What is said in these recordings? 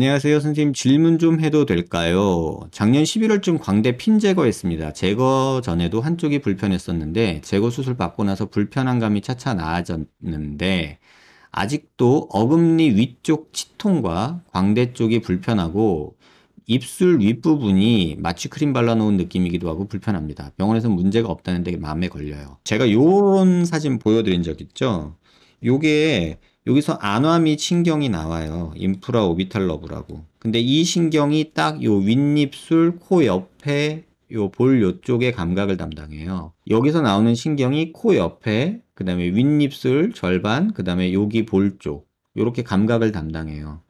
안녕하세요. 선생님 질문 좀 해도 될까요? 작년 11월쯤 광대 핀 제거했습니다. 제거 전에도 한쪽이 불편했었는데 제거 수술 받고 나서 불편한 감이 차차 나아졌는데 아직도 어금니 위쪽 치통과 광대 쪽이 불편하고 입술 윗부분이 마취 크림 발라놓은 느낌이기도 하고 불편합니다. 병원에서 문제가 없다는데 마음에 걸려요. 제가 요런 사진 보여드린 적 있죠? 요게 여기서 안와 및 신경이 나와요. 인프라 오비탈 러브라고. 근데 이 신경이 딱 요 윗입술 코 옆에 요 볼 요쪽의 감각을 담당해요. 여기서 나오는 신경이 코 옆에 그 다음에 윗입술 절반 그 다음에 여기 볼쪽 요렇게 감각을 담당해요.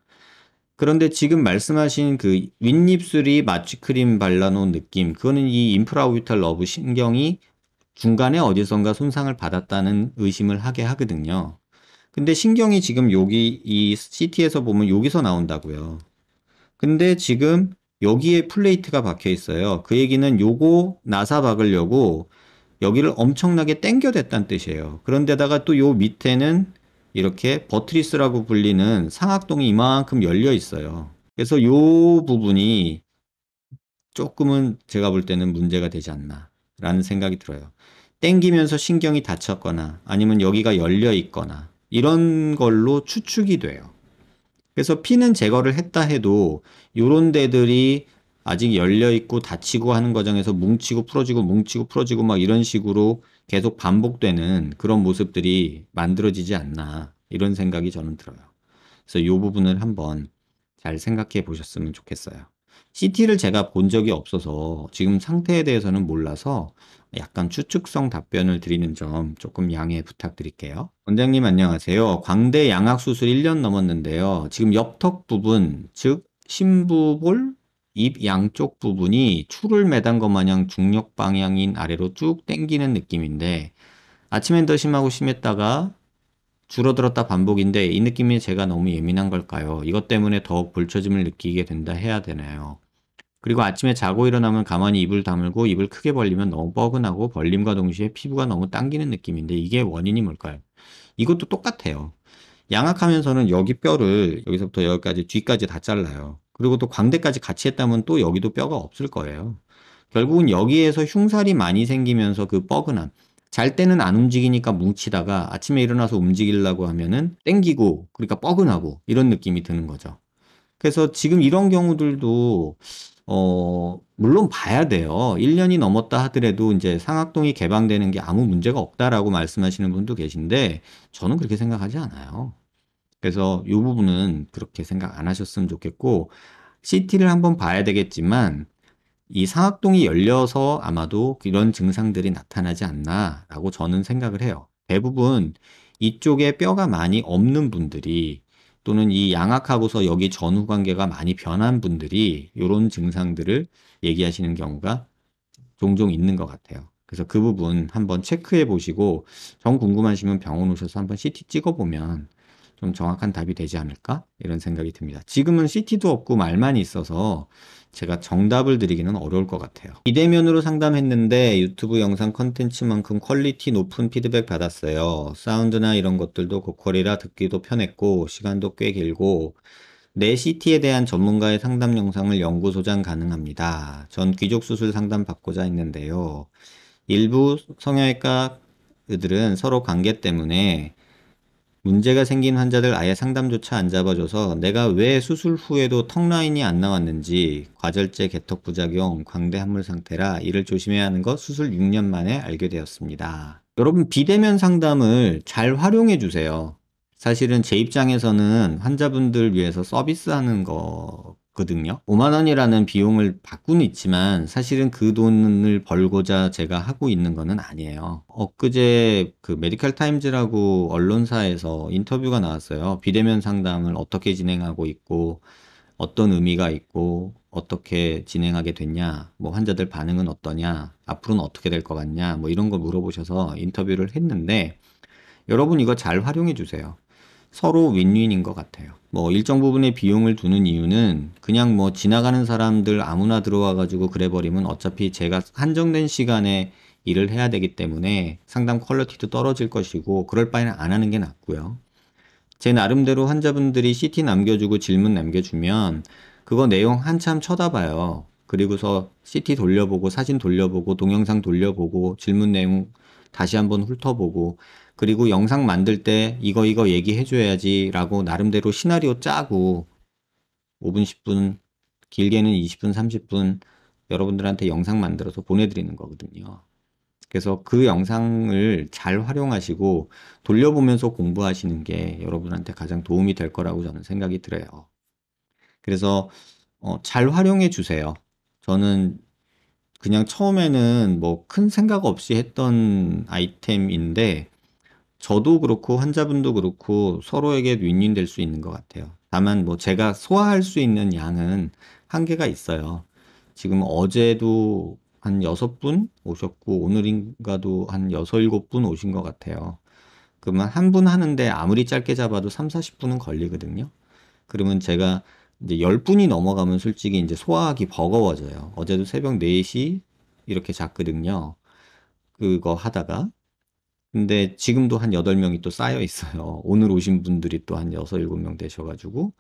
그런데 지금 말씀하신 그 윗입술이 마취크림 발라놓은 느낌 그거는 이 인프라 오비탈 러브 신경이 중간에 어디선가 손상을 받았다는 의심을 하게 하거든요. 근데 신경이 지금 여기 이 CT에서 보면 여기서 나온다고요. 근데 지금 여기에 플레이트가 박혀 있어요. 그 얘기는 요거 나사 박으려고 여기를 엄청나게 땡겨댔단 뜻이에요. 그런데다가 또 요 밑에는 이렇게 버트리스라고 불리는 상악동이 이만큼 열려 있어요. 그래서 요 부분이 조금은 제가 볼 때는 문제가 되지 않나 라는 생각이 들어요. 땡기면서 신경이 다쳤거나 아니면 여기가 열려 있거나 이런 걸로 추측이 돼요. 그래서 피는 제거를 했다 해도 요런 데들이 아직 열려 있고 닫히고 하는 과정에서 뭉치고 풀어지고 뭉치고 풀어지고 막 이런 식으로 계속 반복되는 그런 모습들이 만들어지지 않나 이런 생각이 저는 들어요. 그래서 요 부분을 한번 잘 생각해 보셨으면 좋겠어요. CT를 제가 본 적이 없어서 지금 상태에 대해서는 몰라서 약간 추측성 답변을 드리는 점 조금 양해 부탁드릴게요. 원장님 안녕하세요. 광대 양악 수술 1년 넘었는데요. 지금 옆턱 부분, 즉 심부볼 입 양쪽 부분이 추를 매단 것 마냥 중력 방향인 아래로 쭉 당기는 느낌인데 아침엔 더 심하고 심했다가 줄어들었다 반복인데 이 느낌이 제가 너무 예민한 걸까요? 이것 때문에 더욱 불처짐을 느끼게 된다 해야 되나요? 그리고 아침에 자고 일어나면 가만히 입을 다물고 입을 크게 벌리면 너무 뻐근하고 벌림과 동시에 피부가 너무 당기는 느낌인데 이게 원인이 뭘까요? 이것도 똑같아요. 양악하면서는 여기 뼈를 여기서부터 여기까지 뒤까지 다 잘라요. 그리고 또 광대까지 같이 했다면 또 여기도 뼈가 없을 거예요. 결국은 여기에서 흉살이 많이 생기면서 그 뻐근함, 잘 때는 안 움직이니까 뭉치다가 아침에 일어나서 움직이려고 하면은 땡기고 그러니까 뻐근하고 이런 느낌이 드는 거죠. 그래서 지금 이런 경우들도 어 물론 봐야 돼요. 1년이 넘었다 하더라도 이제 상악동이 개방되는 게 아무 문제가 없다라고 말씀하시는 분도 계신데 저는 그렇게 생각하지 않아요. 그래서 이 부분은 그렇게 생각 안 하셨으면 좋겠고 CT를 한번 봐야 되겠지만 이 상악동이 열려서 아마도 이런 증상들이 나타나지 않나라고 저는 생각을 해요. 대부분 이쪽에 뼈가 많이 없는 분들이 또는 이 양악하고서 여기 전후 관계가 많이 변한 분들이 이런 증상들을 얘기하시는 경우가 종종 있는 것 같아요. 그래서 그 부분 한번 체크해 보시고 정 궁금하시면 병원 오셔서 한번 CT 찍어 보면 좀 정확한 답이 되지 않을까 이런 생각이 듭니다. 지금은 CT도 없고 말만 있어서 제가 정답을 드리기는 어려울 것 같아요. 비대면으로 상담했는데 유튜브 영상 컨텐츠만큼 퀄리티 높은 피드백 받았어요. 사운드나 이런 것들도 고퀄이라 듣기도 편했고 시간도 꽤 길고 내 네 CT에 대한 전문가의 상담 영상을 연구 소장 가능합니다. 전 귀족 수술 상담 받고자 했는데요. 일부 성형외과 들은 서로 관계 때문에 문제가 생긴 환자들 아예 상담조차 안 잡아줘서 내가 왜 수술 후에도 턱 라인이 안 나왔는지 과절제 개턱 부작용 광대 함물 상태라 이를 조심해야 하는 것 수술 6년 만에 알게 되었습니다. 여러분 비대면 상담을 잘 활용해 주세요. 사실은 제 입장에서는 환자분들 위해서 서비스하는 거 거든요. 5만 원이라는 비용을 받고는 있지만 사실은 그 돈을 벌고자 제가 하고 있는 거는 아니에요. 엊그제 그 메디컬 타임즈라고 언론사에서 인터뷰가 나왔어요. 비대면 상담을 어떻게 진행하고 있고 어떤 의미가 있고 어떻게 진행하게 됐냐, 뭐 환자들 반응은 어떠냐, 앞으로는 어떻게 될 것 같냐, 뭐 이런 걸 물어보셔서 인터뷰를 했는데 여러분 이거 잘 활용해 주세요. 서로 윈윈인 것 같아요. 뭐 일정 부분의 비용을 두는 이유는 그냥 뭐 지나가는 사람들 아무나 들어와 가지고 그래 버리면 어차피 제가 한정된 시간에 일을 해야 되기 때문에 상담 퀄리티도 떨어질 것이고 그럴 바에는 안 하는 게 낫고요. 제 나름대로 환자분들이 CT 남겨주고 질문 남겨주면 그거 내용 한참 쳐다봐요. 그리고서 CT 돌려보고 사진 돌려보고 동영상 돌려보고 질문 내용 다시 한번 훑어보고 그리고 영상 만들 때 이거 이거 얘기해 줘야지 라고 나름대로 시나리오 짜고 5분 10분 길게는 20분 30분 여러분들한테 영상 만들어서 보내드리는 거거든요. 그래서 그 영상을 잘 활용하시고 돌려보면서 공부하시는 게 여러분한테 가장 도움이 될 거라고 저는 생각이 들어요. 그래서 어, 잘 활용해 주세요. 저는 그냥 처음에는 뭐 큰 생각 없이 했던 아이템인데 저도 그렇고 환자분도 그렇고 서로에게 윈윈 될 수 있는 것 같아요. 다만 뭐 제가 소화할 수 있는 양은 한계가 있어요. 지금 어제도 한 여섯 분 오셨고 오늘인가도 한 여섯 일곱 분 오신 것 같아요. 그러면 한 분 하는데 아무리 짧게 잡아도 삼 사십 분은 걸리거든요. 그러면 제가 이제 열분이 넘어가면 솔직히 이제 소화하기 버거워져요. 어제도 새벽 네 시 이렇게 잤거든요. 그거 하다가 근데 지금도 한8 명이 또 쌓여 있어요. 오늘 오신 분들이 또 한 6, 7명 되셔가지고.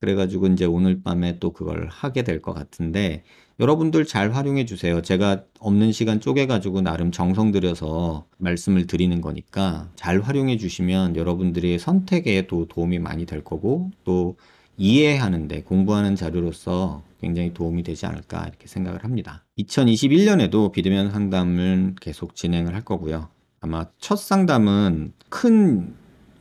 그래가지고 이제 오늘 밤에 또 그걸 하게 될 것 같은데 여러분들 잘 활용해 주세요. 제가 없는 시간 쪼개가지고 나름 정성 들여서 말씀을 드리는 거니까 잘 활용해 주시면 여러분들이 선택에도 도움이 많이 될 거고 또 이해하는데 공부하는 자료로서 굉장히 도움이 되지 않을까 이렇게 생각을 합니다. 2021년에도 비대면 상담을 계속 진행을 할 거고요. 아마 첫 상담은 큰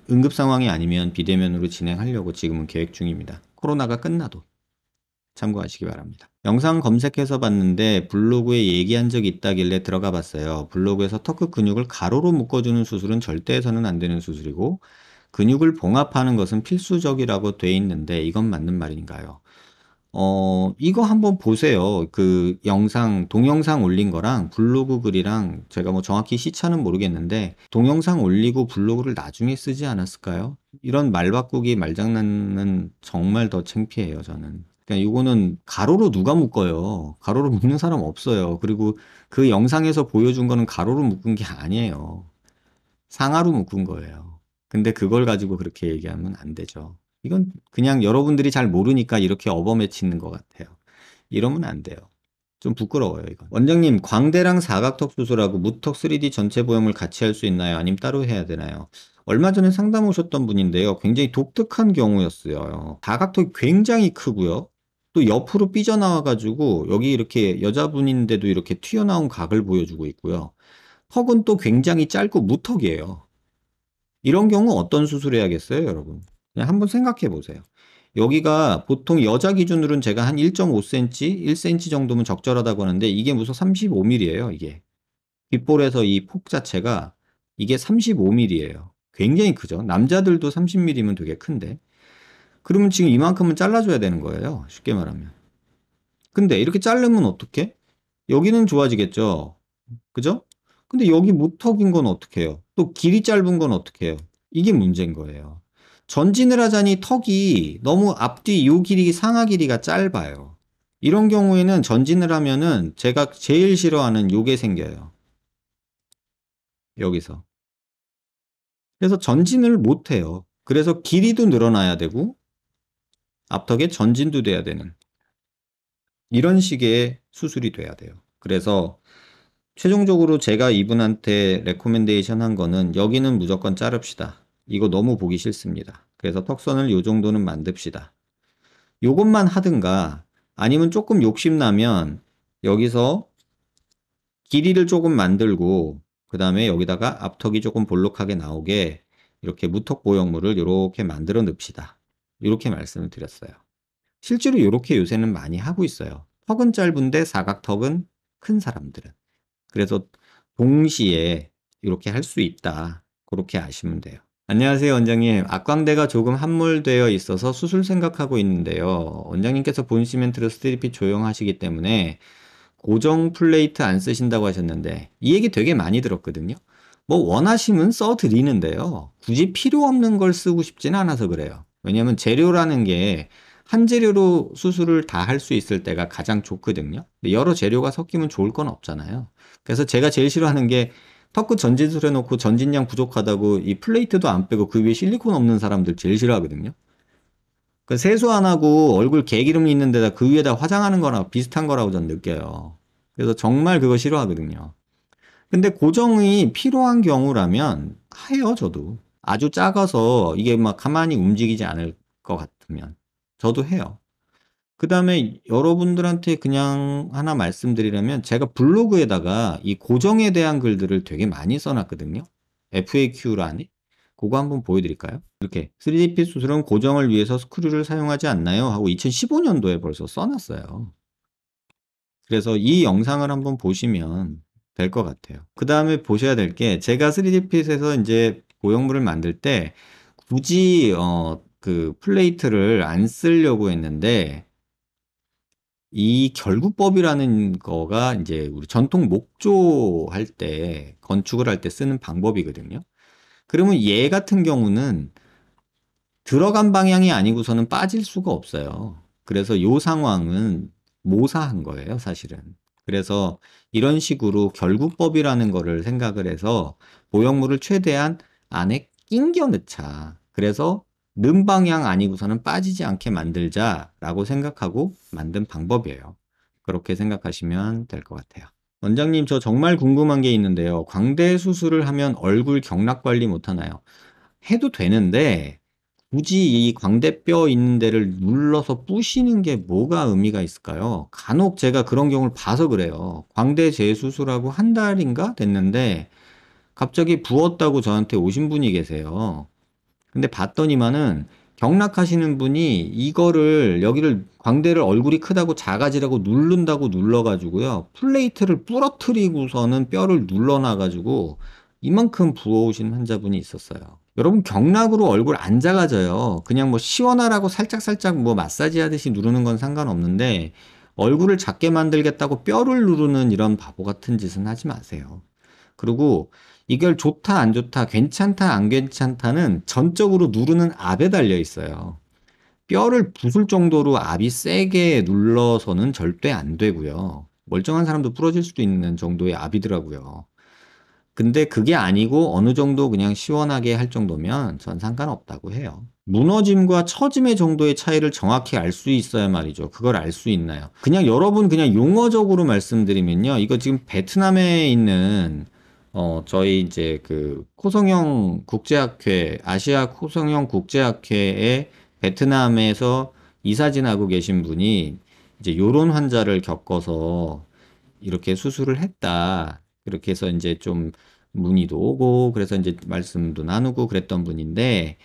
응급 상황이 아니면 비대면으로 진행하려고 지금은 계획 중입니다. 코로나가 끝나도 참고하시기 바랍니다. 영상 검색해서 봤는데 블로그에 얘기한 적이 있다길래 들어가 봤어요. 블로그에서 턱끝 근육을 가로로 묶어주는 수술은 절대 해서는 안 되는 수술이고 근육을 봉합하는 것은 필수적이라고 돼 있는데 이건 맞는 말인가요? 어, 이거 한번 보세요. 그 영상, 동영상 올린 거랑 블로그 글이랑 제가 뭐 정확히 시차는 모르겠는데 동영상 올리고 블로그를 나중에 쓰지 않았을까요? 이런 말 바꾸기 말장난은 정말 더 창피해요, 저는. 그러니까 이거는 가로로 누가 묶어요. 가로로 묶는 사람 없어요. 그리고 그 영상에서 보여준 거는 가로로 묶은 게 아니에요. 상하로 묶은 거예요. 근데 그걸 가지고 그렇게 얘기하면 안 되죠. 이건 그냥 여러분들이 잘 모르니까 이렇게 어범에치는것 같아요. 이러면 안 돼요. 좀 부끄러워요, 이건. 원장님, 광대랑 사각턱 수술하고 무턱 3D 전체 보형을 같이 할 수 있나요? 아니면 따로 해야 되나요? 얼마 전에 상담 오셨던 분인데요. 굉장히 독특한 경우였어요. 사각턱이 굉장히 크고요. 또 옆으로 삐져나와가지고 여기 이렇게 여자분인데도 이렇게 튀어나온 각을 보여주고 있고요. 턱은 또 굉장히 짧고 무턱이에요. 이런 경우 어떤 수술 해야겠어요, 여러분? 그냥 한번 생각해 보세요. 여기가 보통 여자 기준으로는 제가 한 1.5cm, 1cm 정도면 적절하다고 하는데 이게 무슨 35mm예요, 이게. 귓볼에서 이 폭 자체가 이게 35mm예요. 굉장히 크죠. 남자들도 30mm면 되게 큰데. 그러면 지금 이만큼은 잘라줘야 되는 거예요. 쉽게 말하면. 근데 이렇게 자르면 어떻게? 여기는 좋아지겠죠. 그죠? 근데 여기 무턱인 건 어떻게 해요? 또 길이 짧은 건 어떻게 해요? 이게 문제인 거예요. 전진을 하자니 턱이 너무 앞뒤 요 길이 상하 길이가 짧아요. 이런 경우에는 전진을 하면은 제가 제일 싫어하는 요게 생겨요. 여기서. 그래서 전진을 못해요. 그래서 길이도 늘어나야 되고 앞턱에 전진도 돼야 되는 이런 식의 수술이 돼야 돼요. 그래서 최종적으로 제가 이분한테 레코멘데이션 한 거는 여기는 무조건 자릅시다. 이거 너무 보기 싫습니다. 그래서 턱선을 요 정도는 만듭시다. 요것만 하든가 아니면 조금 욕심나면 여기서 길이를 조금 만들고 그 다음에 여기다가 앞턱이 조금 볼록하게 나오게 이렇게 무턱 보형물을 이렇게 만들어 읍시다 이렇게 말씀을 드렸어요. 실제로 이렇게 요새는 많이 하고 있어요. 턱은 짧은데 사각턱은 큰 사람들은. 그래서 동시에 이렇게 할 수 있다. 그렇게 아시면 돼요. 안녕하세요, 원장님. 악광대가 조금 함몰되어 있어서 수술 생각하고 있는데요. 원장님께서 본시멘트로 스트리피 조용하시기 때문에 고정 플레이트 안 쓰신다고 하셨는데 이 얘기 되게 많이 들었거든요. 뭐 원하시면 써 드리는데요. 굳이 필요 없는 걸 쓰고 싶진 않아서 그래요. 왜냐면 재료라는 게 한 재료로 수술을 다 할 수 있을 때가 가장 좋거든요. 여러 재료가 섞이면 좋을 건 없잖아요. 그래서 제가 제일 싫어하는 게 턱끝 전진술 해놓고 전진량 부족하다고 이 플레이트도 안 빼고 그 위에 실리콘 없는 사람들 제일 싫어하거든요. 그 세수 안 하고 얼굴 개기름 있는 데다 그 위에다 화장하는 거랑 비슷한 거라고 전 느껴요. 그래서 정말 그거 싫어하거든요. 근데 고정이 필요한 경우라면 해요, 저도. 아주 작아서 이게 막 가만히 움직이지 않을 것 같으면. 저도 해요. 그 다음에 여러분들한테 그냥 하나 말씀드리려면 제가 블로그에다가 이 고정에 대한 글들을 되게 많이 써놨거든요. FAQ란에. 그거 한번 보여드릴까요? 이렇게 3DP 수술은 고정을 위해서 스크류를 사용하지 않나요? 하고 2015년도에 벌써 써놨어요. 그래서 이 영상을 한번 보시면 될 것 같아요. 그 다음에 보셔야 될 게 제가 3D핏에서 이제 보형물을 만들 때 굳이 어그 플레이트를 안 쓰려고 했는데 이 결구법이라는 거가 이제 우리 전통 목조 할 때 건축을 할 때 쓰는 방법이거든요. 그러면 얘 같은 경우는 들어간 방향이 아니고서는 빠질 수가 없어요. 그래서 요 상황은 모사한 거예요, 사실은. 그래서 이런 식으로 결구법이라는 거를 생각을 해서 모형물을 최대한 안에 낑겨 넣자. 그래서 름방향 아니고서는 빠지지 않게 만들자라고 생각하고 만든 방법이에요. 그렇게 생각하시면 될 것 같아요. 원장님, 저 정말 궁금한 게 있는데요. 광대 수술을 하면 얼굴 경락 관리 못하나요? 해도 되는데, 굳이 이 광대뼈 있는 데를 눌러서 부시는 게 뭐가 의미가 있을까요? 간혹 제가 그런 경우를 봐서 그래요. 광대 재수술하고 한 달인가 됐는데, 갑자기 부었다고 저한테 오신 분이 계세요. 근데 봤더니만은 경락하시는 분이 이거를 여기를 광대를 얼굴이 크다고 작아지라고 누른다고 눌러가지고요 플레이트를 부러뜨리고서는 뼈를 눌러놔가지고 이만큼 부어오신 환자분이 있었어요. 여러분 경락으로 얼굴 안 작아져요. 그냥 뭐 시원하라고 살짝살짝 뭐 마사지 하듯이 누르는 건 상관없는데 얼굴을 작게 만들겠다고 뼈를 누르는 이런 바보 같은 짓은 하지 마세요. 그리고 이걸 좋다 안 좋다 괜찮다 안 괜찮다는 전적으로 누르는 압에 달려 있어요. 뼈를 부술 정도로 압이 세게 눌러서는 절대 안 되고요. 멀쩡한 사람도 부러질 수도 있는 정도의 압이더라고요. 근데 그게 아니고 어느 정도 그냥 시원하게 할 정도면 전 상관없다고 해요. 무너짐과 처짐의 정도의 차이를 정확히 알 수 있어야 말이죠. 그걸 알 수 있나요? 그냥 여러분 그냥 용어적으로 말씀드리면요. 이거 지금 베트남에 있는 어, 저희 이제 그 코성형 국제학회, 아시아 코성형 국제학회에 베트남에서 이사 지나고 계신 분이 이제 요런 환자를 겪어서 이렇게 수술을 했다. 그렇게 해서 이제 좀 문의도 오고 그래서 이제 말씀도 나누고 그랬던 분인데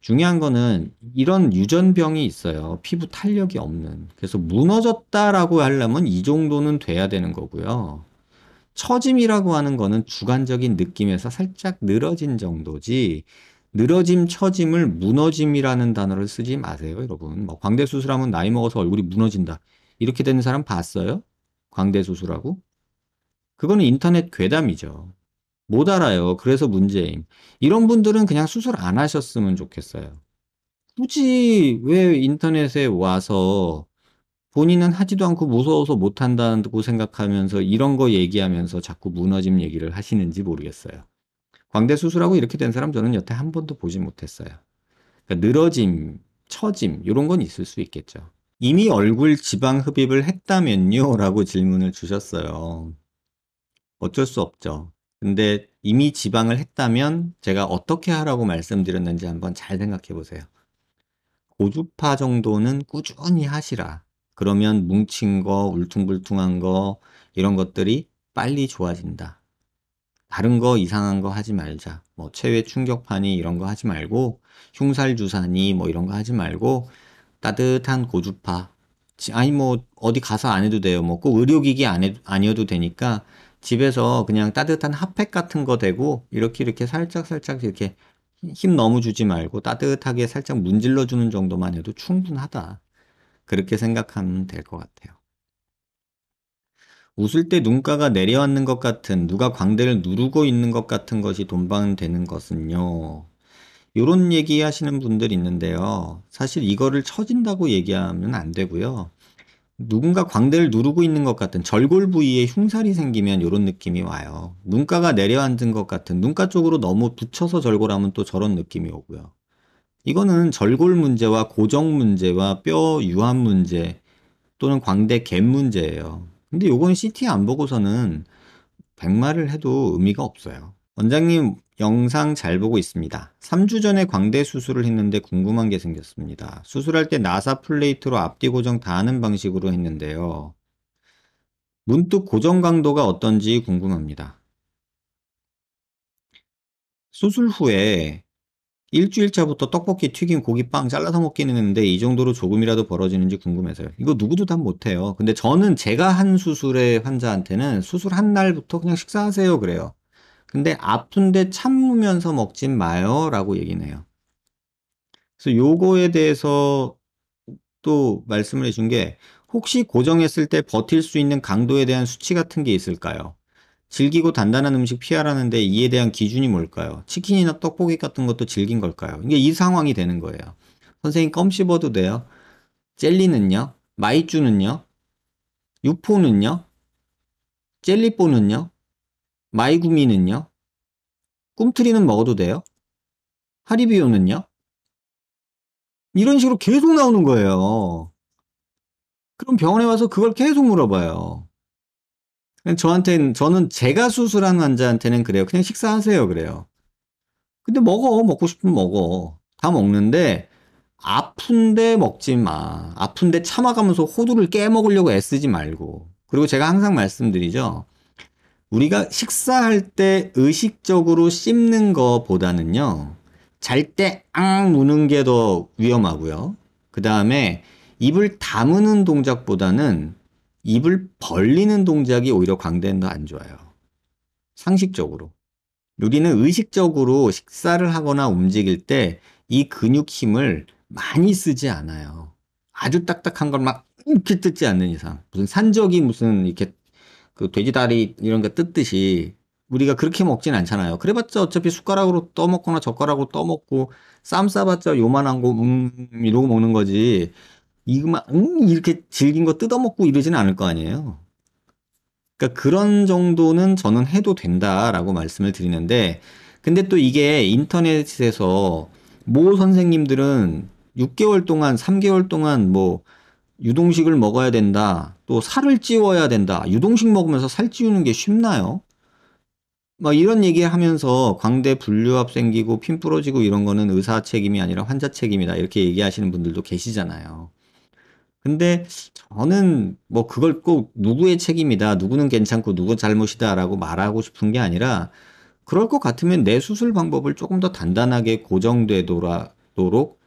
중요한 거는 이런 유전병이 있어요. 피부 탄력이 없는. 그래서 무너졌다라고 하려면 이 정도는 돼야 되는 거고요. 처짐이라고 하는 거는 주관적인 느낌에서 살짝 늘어진 정도지 늘어짐, 처짐을 무너짐이라는 단어를 쓰지 마세요, 여러분. 뭐 광대 수술하면 나이 먹어서 얼굴이 무너진다. 이렇게 되는 사람 봤어요? 광대 수술하고? 그거는 인터넷 괴담이죠. 못 알아요. 그래서 문제임. 이런 분들은 그냥 수술 안 하셨으면 좋겠어요. 굳이 왜 인터넷에 와서 본인은 하지도 않고 무서워서 못한다고 생각하면서 이런 거 얘기하면서 자꾸 무너짐 얘기를 하시는지 모르겠어요. 광대 수술하고 이렇게 된 사람 저는 여태 한 번도 보지 못했어요. 그러니까 늘어짐, 처짐 이런 건 있을 수 있겠죠. 이미 얼굴 지방 흡입을 했다면요? 라고 질문을 주셨어요. 어쩔 수 없죠. 근데 이미 지방을 했다면 제가 어떻게 하라고 말씀드렸는지 한번 잘 생각해 보세요. 고주파 정도는 꾸준히 하시라. 그러면 뭉친 거, 울퉁불퉁한 거, 이런 것들이 빨리 좋아진다. 다른 거 이상한 거 하지 말자. 뭐 체외 충격파니 이런 거 하지 말고 흉살 주사니 뭐 이런 거 하지 말고 따뜻한 고주파. 아니 뭐 어디 가서 안 해도 돼요. 뭐꼭 의료기기 안 해, 아니어도 되니까 집에서 그냥 따뜻한 핫팩 같은 거 대고 이렇게 이렇게 살짝 살짝 이렇게 힘 너무 주지 말고 따뜻하게 살짝 문질러 주는 정도만 해도 충분하다. 그렇게 생각하면 될 것 같아요. 웃을 때 눈가가 내려앉는 것 같은 누가 광대를 누르고 있는 것 같은 것이 동반되는 것은요. 이런 얘기 하시는 분들 있는데요. 사실 이거를 처진다고 얘기하면 안 되고요. 누군가 광대를 누르고 있는 것 같은 절골 부위에 흉살이 생기면 이런 느낌이 와요. 눈가가 내려앉은 것 같은 눈가 쪽으로 너무 붙여서 절골하면 또 저런 느낌이 오고요. 이거는 절골 문제와 고정 문제와 뼈 유한 문제 또는 광대 갭 문제예요. 근데 요건 CT 안 보고서는 100마를 해도 의미가 없어요. 원장님 영상 잘 보고 있습니다. 3주 전에 광대 수술을 했는데 궁금한 게 생겼습니다. 수술할 때 나사 플레이트로 앞뒤 고정 다 하는 방식으로 했는데요. 문득 고정 강도가 어떤지 궁금합니다. 수술 후에 일주일 차부터 떡볶이, 튀김, 고기빵 잘라서 먹기는 했는데 이 정도로 조금이라도 벌어지는지 궁금해서요. 이거 누구도 다 못해요. 근데 저는 제가 한 수술의 환자한테는 수술 한 날부터 그냥 식사하세요 그래요. 근데 아픈데 참으면서 먹진 마요 라고 얘기는 해요. 그래서 요거에 대해서 또 말씀을 해준 게 혹시 고정했을 때 버틸 수 있는 강도에 대한 수치 같은 게 있을까요? 질기고 단단한 음식 피하라는데 이에 대한 기준이 뭘까요? 치킨이나 떡볶이 같은 것도 질긴 걸까요? 이게 이 상황이 되는 거예요. 선생님 껌 씹어도 돼요? 젤리는요? 마이쮸는요? 유포는요? 젤리뽀는요? 마이구미는요? 꿈트리는 먹어도 돼요? 하리비오는요? 이런 식으로 계속 나오는 거예요. 그럼 병원에 와서 그걸 계속 물어봐요. 저한테는 저는 제가 수술한 환자한테는 그래요. 그냥 식사하세요 그래요. 근데 먹어 먹고 싶으면 먹어 다 먹는데 아픈데 먹지 마. 아픈데 참아가면서 호두를 깨 먹으려고 애쓰지 말고. 그리고 제가 항상 말씀드리죠. 우리가 식사할 때 의식적으로 씹는 거보다는요. 잘 때앙 무는 게 더 위험하고요. 그 다음에 입을 다무는 동작보다는 입을 벌리는 동작이 오히려 광대는 더안 좋아요. 상식적으로. 우리는 의식적으로 식사를 하거나 움직일 때 이 근육 힘을 많이 쓰지 않아요. 아주 딱딱한 걸 막 이렇게 뜯지 않는 이상. 무슨 산적이 무슨 이렇게 그 돼지다리 이런 거 뜯듯이 우리가 그렇게 먹진 않잖아요. 그래봤자 어차피 숟가락으로 떠먹거나 젓가락으로 떠먹고 쌈 싸봤자 요만한 거 음, 이러고 먹는 거지. 이거만 음, 이렇게 질긴 거 뜯어먹고 이러지는 않을 거 아니에요. 그러니까 그런 정도는 저는 해도 된다라고 말씀을 드리는데 근데 또 이게 인터넷에서 모 선생님들은 6개월 동안 3개월 동안 뭐 유동식을 먹어야 된다. 또 살을 찌워야 된다. 유동식 먹으면서 살 찌우는 게 쉽나요? 막 이런 얘기 하면서 광대 분류압 생기고 핀 부러지고 이런 거는 의사 책임이 아니라 환자 책임이다. 이렇게 얘기하시는 분들도 계시잖아요. 근데 저는 뭐 그걸 꼭 누구의 책임이다, 누구는 괜찮고 누구 잘못이다라고 말하고 싶은 게 아니라 그럴 것 같으면 내 수술 방법을 조금 더 단단하게 고정되도록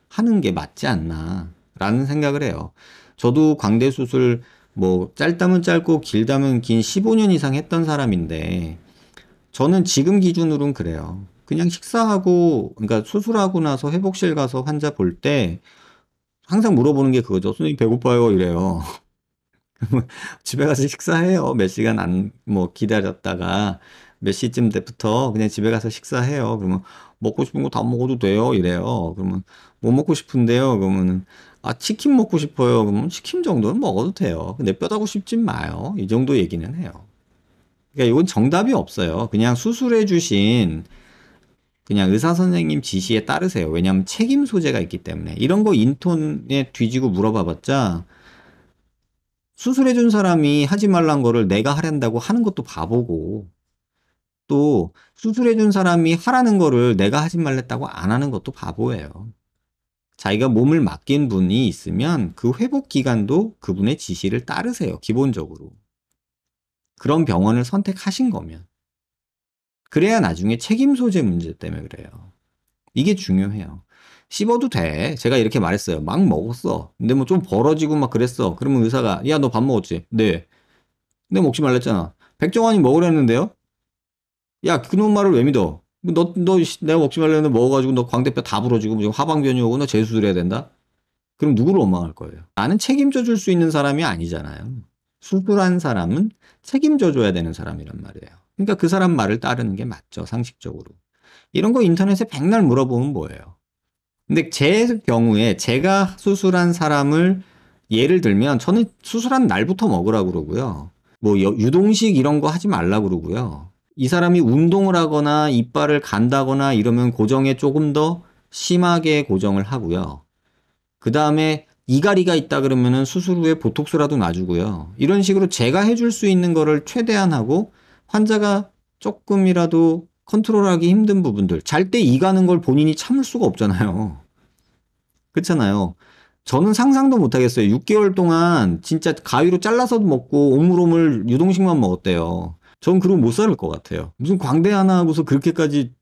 하는 게 맞지 않나라는 생각을 해요. 저도 광대 수술 뭐 짧다면 짧고 길다면 긴 15년 이상 했던 사람인데 저는 지금 기준으론 그래요. 그냥 식사하고 그러니까 수술하고 나서 회복실 가서 환자 볼때 항상 물어보는 게 그거죠. 선생님 배고파요 이래요. 집에 가서 식사해요. 몇 시간 안뭐 기다렸다가 몇 시쯤 때부터 그냥 집에 가서 식사해요. 그러면 먹고 싶은 거 다 먹어도 돼요. 이래요. 그러면 뭐 먹고 싶은데요. 그러면 아 치킨 먹고 싶어요. 그러면 치킨 정도는 먹어도 돼요. 근데 뼈다구 씹지 마요. 이 정도 얘기는 해요. 그러니까 이건 정답이 없어요. 그냥 수술해 주신 그냥 의사 선생님 지시에 따르세요. 왜냐하면 책임 소재가 있기 때문에 이런 거 인턴에 뒤지고 물어봐봤자 수술해준 사람이 하지 말란 거를 내가 하란다고 하는 것도 바보고 또 수술해준 사람이 하라는 거를 내가 하지 말랬다고 안 하는 것도 바보예요. 자기가 몸을 맡긴 분이 있으면 그 회복 기간도 그분의 지시를 따르세요. 기본적으로. 그런 병원을 선택하신 거면. 그래야 나중에 책임 소재 문제 때문에 그래요. 이게 중요해요. 씹어도 돼. 제가 이렇게 말했어요. 막 먹었어. 근데 뭐 좀 벌어지고 막 그랬어. 그러면 의사가 야 너 밥 먹었지? 네. 근데 먹지 뭐 말랬잖아. 백종원이 먹으랬는데요? 야 그놈 말을 왜 믿어? 너, 너, 내가 먹지 말랬는데 먹어가지고 너 광대뼈 다 부러지고 지금 화방변이 오고 너 재수술해야 된다? 그럼 누구를 원망할 거예요? 나는 책임져 줄 수 있는 사람이 아니잖아요. 수술한 사람은 책임져 줘야 되는 사람이란 말이에요. 그러니까 그 사람 말을 따르는 게 맞죠. 상식적으로. 이런 거 인터넷에 백날 물어보면 뭐예요. 근데 제 경우에 제가 수술한 사람을 예를 들면 저는 수술한 날부터 먹으라 그러고요. 뭐 유동식 이런 거 하지 말라 그러고요. 이 사람이 운동을 하거나 이빨을 간다거나 이러면 고정에 조금 더 심하게 고정을 하고요. 그 다음에 이가리가 있다 그러면은 수술 후에 보톡스라도 놔주고요. 이런 식으로 제가 해줄 수 있는 거를 최대한 하고 환자가 조금이라도 컨트롤하기 힘든 부분들, 잘 때이 가는 걸 본인이 참을 수가 없잖아요. 그렇잖아요. 저는 상상도 못하겠어요. 6개월 동안 진짜 가위로 잘라서 먹고 오물오물 유동식만 먹었대요. 전 그러고 못살을것 같아요. 무슨 광대 하나 하고서 그렇게까지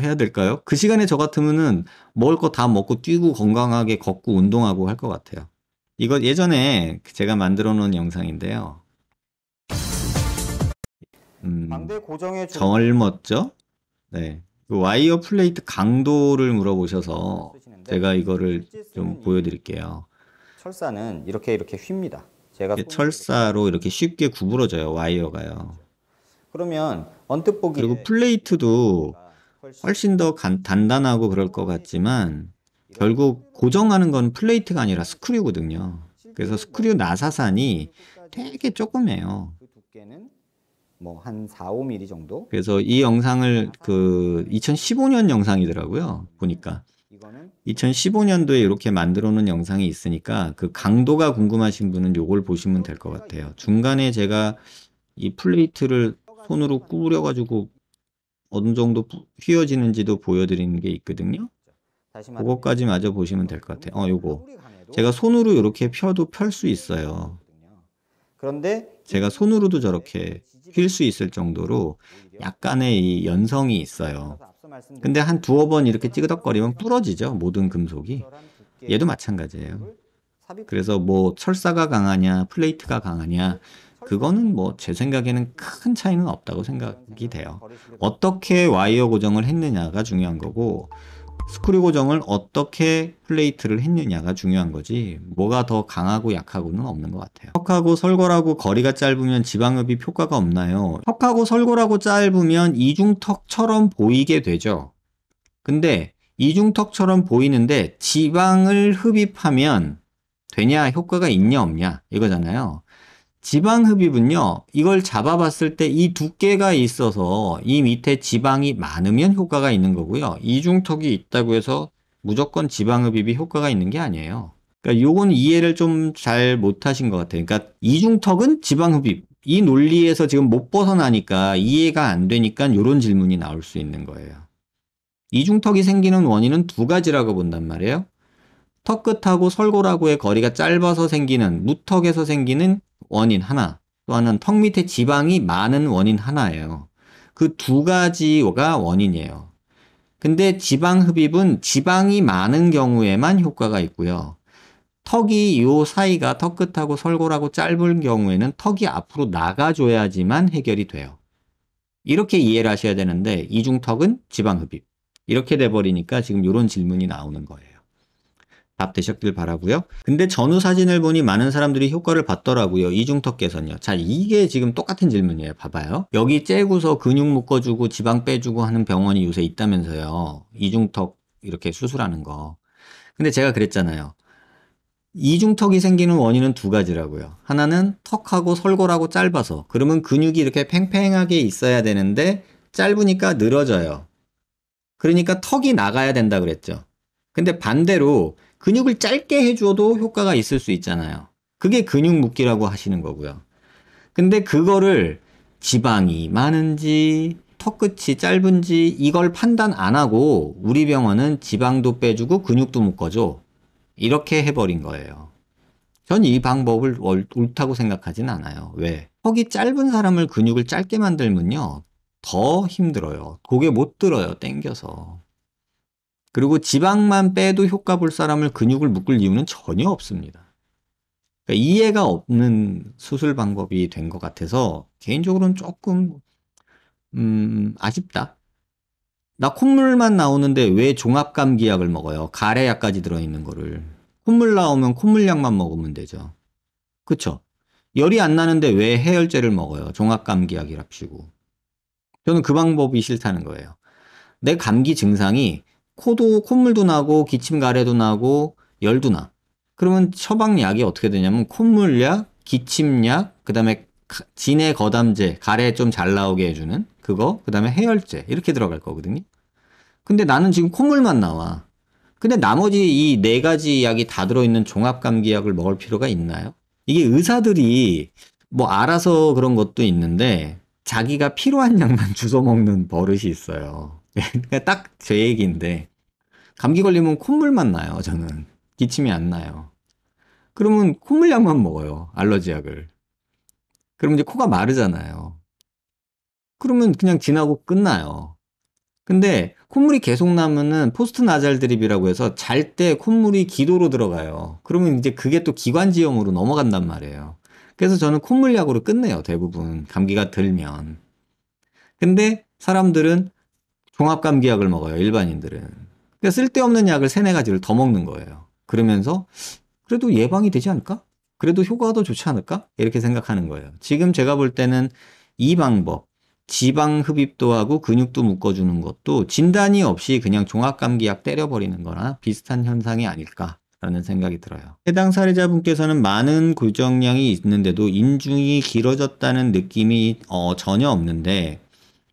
해야 될까요? 그 시간에 저 같으면은 먹을 거 다 먹고 뛰고 건강하게 걷고 운동하고 할 것 같아요. 이거 예전에 제가 만들어 놓은 영상인데요. 음, 대 고정의 조... 젊었죠? 네. 그 와이어 플레이트 강도를 물어보셔서 제가 이거를 좀 보여드릴게요. 철사는 이렇게 이렇게 휩니다. 제가 철사로 이렇게 쉽게 구부러져요 와이어가요. 그러면 언뜻 보기 그리고 플레이트도 훨씬 더 간, 단단하고 그럴 것 같지만 결국 고정하는 건 플레이트가 아니라 스크류거든요. 그래서 스크류 나사산이 되게 조금해요. 뭐한 4, 5mm 정도. 그래서 이 영상을 그 2015년 영상이더라고요. 보니까. 2015년도에 이렇게 만들어 놓은 영상이 있으니까 그 강도가 궁금하신 분은 요걸 보시면 될 것 같아요. 중간에 제가 이 플레이트를 손으로 구부려 가지고 어느 정도 휘어지는지도 보여드리는 게 있거든요. 그것까지 마저 보시면 될 것 같아요. 어, 요거. 제가 손으로 이렇게 펴도 펼 수 있어요. 그런데 제가 손으로도 저렇게 휠수 있을 정도로 약간의 이 연성이 있어요. 근데 한 두어 번 이렇게 찌그덕거리면 부러지죠. 모든 금속이. 얘도 마찬가지예요. 그래서 뭐 철사가 강하냐 플레이트가 강하냐 그거는 뭐 제 생각에는 큰 차이는 없다고 생각이 돼요. 어떻게 와이어 고정을 했느냐가 중요한 거고 스크류 고정을 어떻게 플레이트를 했느냐가 중요한 거지 뭐가 더 강하고 약하고는 없는 것 같아요 턱하고 설골하고 거리가 짧으면 지방흡입 효과가 없나요? 턱하고 설골하고 짧으면 이중턱처럼 보이게 되죠 근데 이중턱처럼 보이는데 지방을 흡입하면 되냐 효과가 있냐 없냐 이거잖아요 지방 흡입은요, 이걸 잡아봤을 때 이 두께가 있어서 이 밑에 지방이 많으면 효과가 있는 거고요. 이중턱이 있다고 해서 무조건 지방 흡입이 효과가 있는 게 아니에요. 그러니까 요건 이해를 좀 잘 못하신 것 같아요. 그러니까 이중턱은 지방 흡입. 이 논리에서 지금 못 벗어나니까 이해가 안 되니까 요런 질문이 나올 수 있는 거예요. 이중턱이 생기는 원인은 두 가지라고 본단 말이에요. 턱 끝하고 설골하고의 거리가 짧아서 생기는 무턱에서 생기는 원인 하나, 또 하나는 턱 밑에 지방이 많은 원인 하나예요. 그 두 가지가 원인이에요. 근데 지방 흡입은 지방이 많은 경우에만 효과가 있고요. 턱이 요 사이가 턱 끝하고 설골하고 짧은 경우에는 턱이 앞으로 나가줘야지만 해결이 돼요. 이렇게 이해를 하셔야 되는데 이중턱은 지방 흡입. 이렇게 돼 버리니까 지금 이런 질문이 나오는 거예요. 답 되셨길 바라고요. 근데 전후 사진을 보니 많은 사람들이 효과를 봤더라고요. 이중턱께서는요. 자 이게 지금 똑같은 질문이에요. 봐봐요. 여기 째고서 근육 묶어주고 지방 빼주고 하는 병원이 요새 있다면서요. 이중턱 이렇게 수술하는 거. 근데 제가 그랬잖아요. 이중턱이 생기는 원인은 두 가지라고요. 하나는 턱하고 설골하고 짧아서 그러면 근육이 이렇게 팽팽하게 있어야 되는데 짧으니까 늘어져요. 그러니까 턱이 나가야 된다 그랬죠. 근데 반대로 근육을 짧게 해줘도 효과가 있을 수 있잖아요. 그게 근육 묶기라고 하시는 거고요. 근데 그거를 지방이 많은지 턱끝이 짧은지 이걸 판단 안 하고 우리 병원은 지방도 빼주고 근육도 묶어줘. 이렇게 해버린 거예요. 전 이 방법을 옳다고 생각하진 않아요. 왜? 턱이 짧은 사람을 근육을 짧게 만들면요. 더 힘들어요. 고개 못 들어요. 땡겨서. 그리고 지방만 빼도 효과 볼 사람을 근육을 묶을 이유는 전혀 없습니다. 그러니까 이해가 없는 수술 방법이 된 것 같아서 개인적으로는 조금 음, 아쉽다. 나 콧물만 나오는데 왜 종합감기약을 먹어요? 가래약까지 들어있는 거를. 콧물 나오면 콧물약만 먹으면 되죠. 그쵸? 열이 안 나는데 왜 해열제를 먹어요? 종합감기약이랍시고. 저는 그 방법이 싫다는 거예요. 내 감기 증상이 코도 콧물도 나고 기침 가래도 나고 열도 나. 그러면 처방약이 어떻게 되냐면 콧물약, 기침약, 그다음에 진해 거담제, 가래 좀 잘 나오게 해주는 그거, 그다음에 해열제 이렇게 들어갈 거거든요. 근데 나는 지금 콧물만 나와. 근데 나머지 이 네 가지 약이 다 들어있는 종합 감기약을 먹을 필요가 있나요? 이게 의사들이 뭐 알아서 그런 것도 있는데 자기가 필요한 약만 주워 먹는 버릇이 있어요. 예, 그러니까 딱제 얘기인데 감기 걸리면 콧물만 나요. 저는 기침이 안 나요. 그러면 콧물약만 먹어요. 알러지약을. 그러면 이제 코가 마르잖아요. 그러면 그냥 지나고 끝나요. 근데 콧물이 계속 나면은 포스트 나잘 드립이라고 해서 잘 때 콧물이 기도로 들어가요. 그러면 이제 그게 또 기관지염으로 넘어간단 말이에요. 그래서 저는 콧물약으로 끝내요. 대부분 감기가 들면. 근데 사람들은 종합감기약을 먹어요, 일반인들은. 그러니까 쓸데없는 약을 세네 가지를 더 먹는 거예요. 그러면서 그래도 예방이 되지 않을까? 그래도 효과도 좋지 않을까? 이렇게 생각하는 거예요. 지금 제가 볼 때는 이 방법, 지방 흡입도 하고 근육도 묶어주는 것도 진단이 없이 그냥 종합감기약 때려버리는 거나 비슷한 현상이 아닐까. 라는 생각이 들어요. 해당 사례자분께서는 많은 굴정량이 있는데도 인중이 길어졌다는 느낌이 어, 전혀 없는데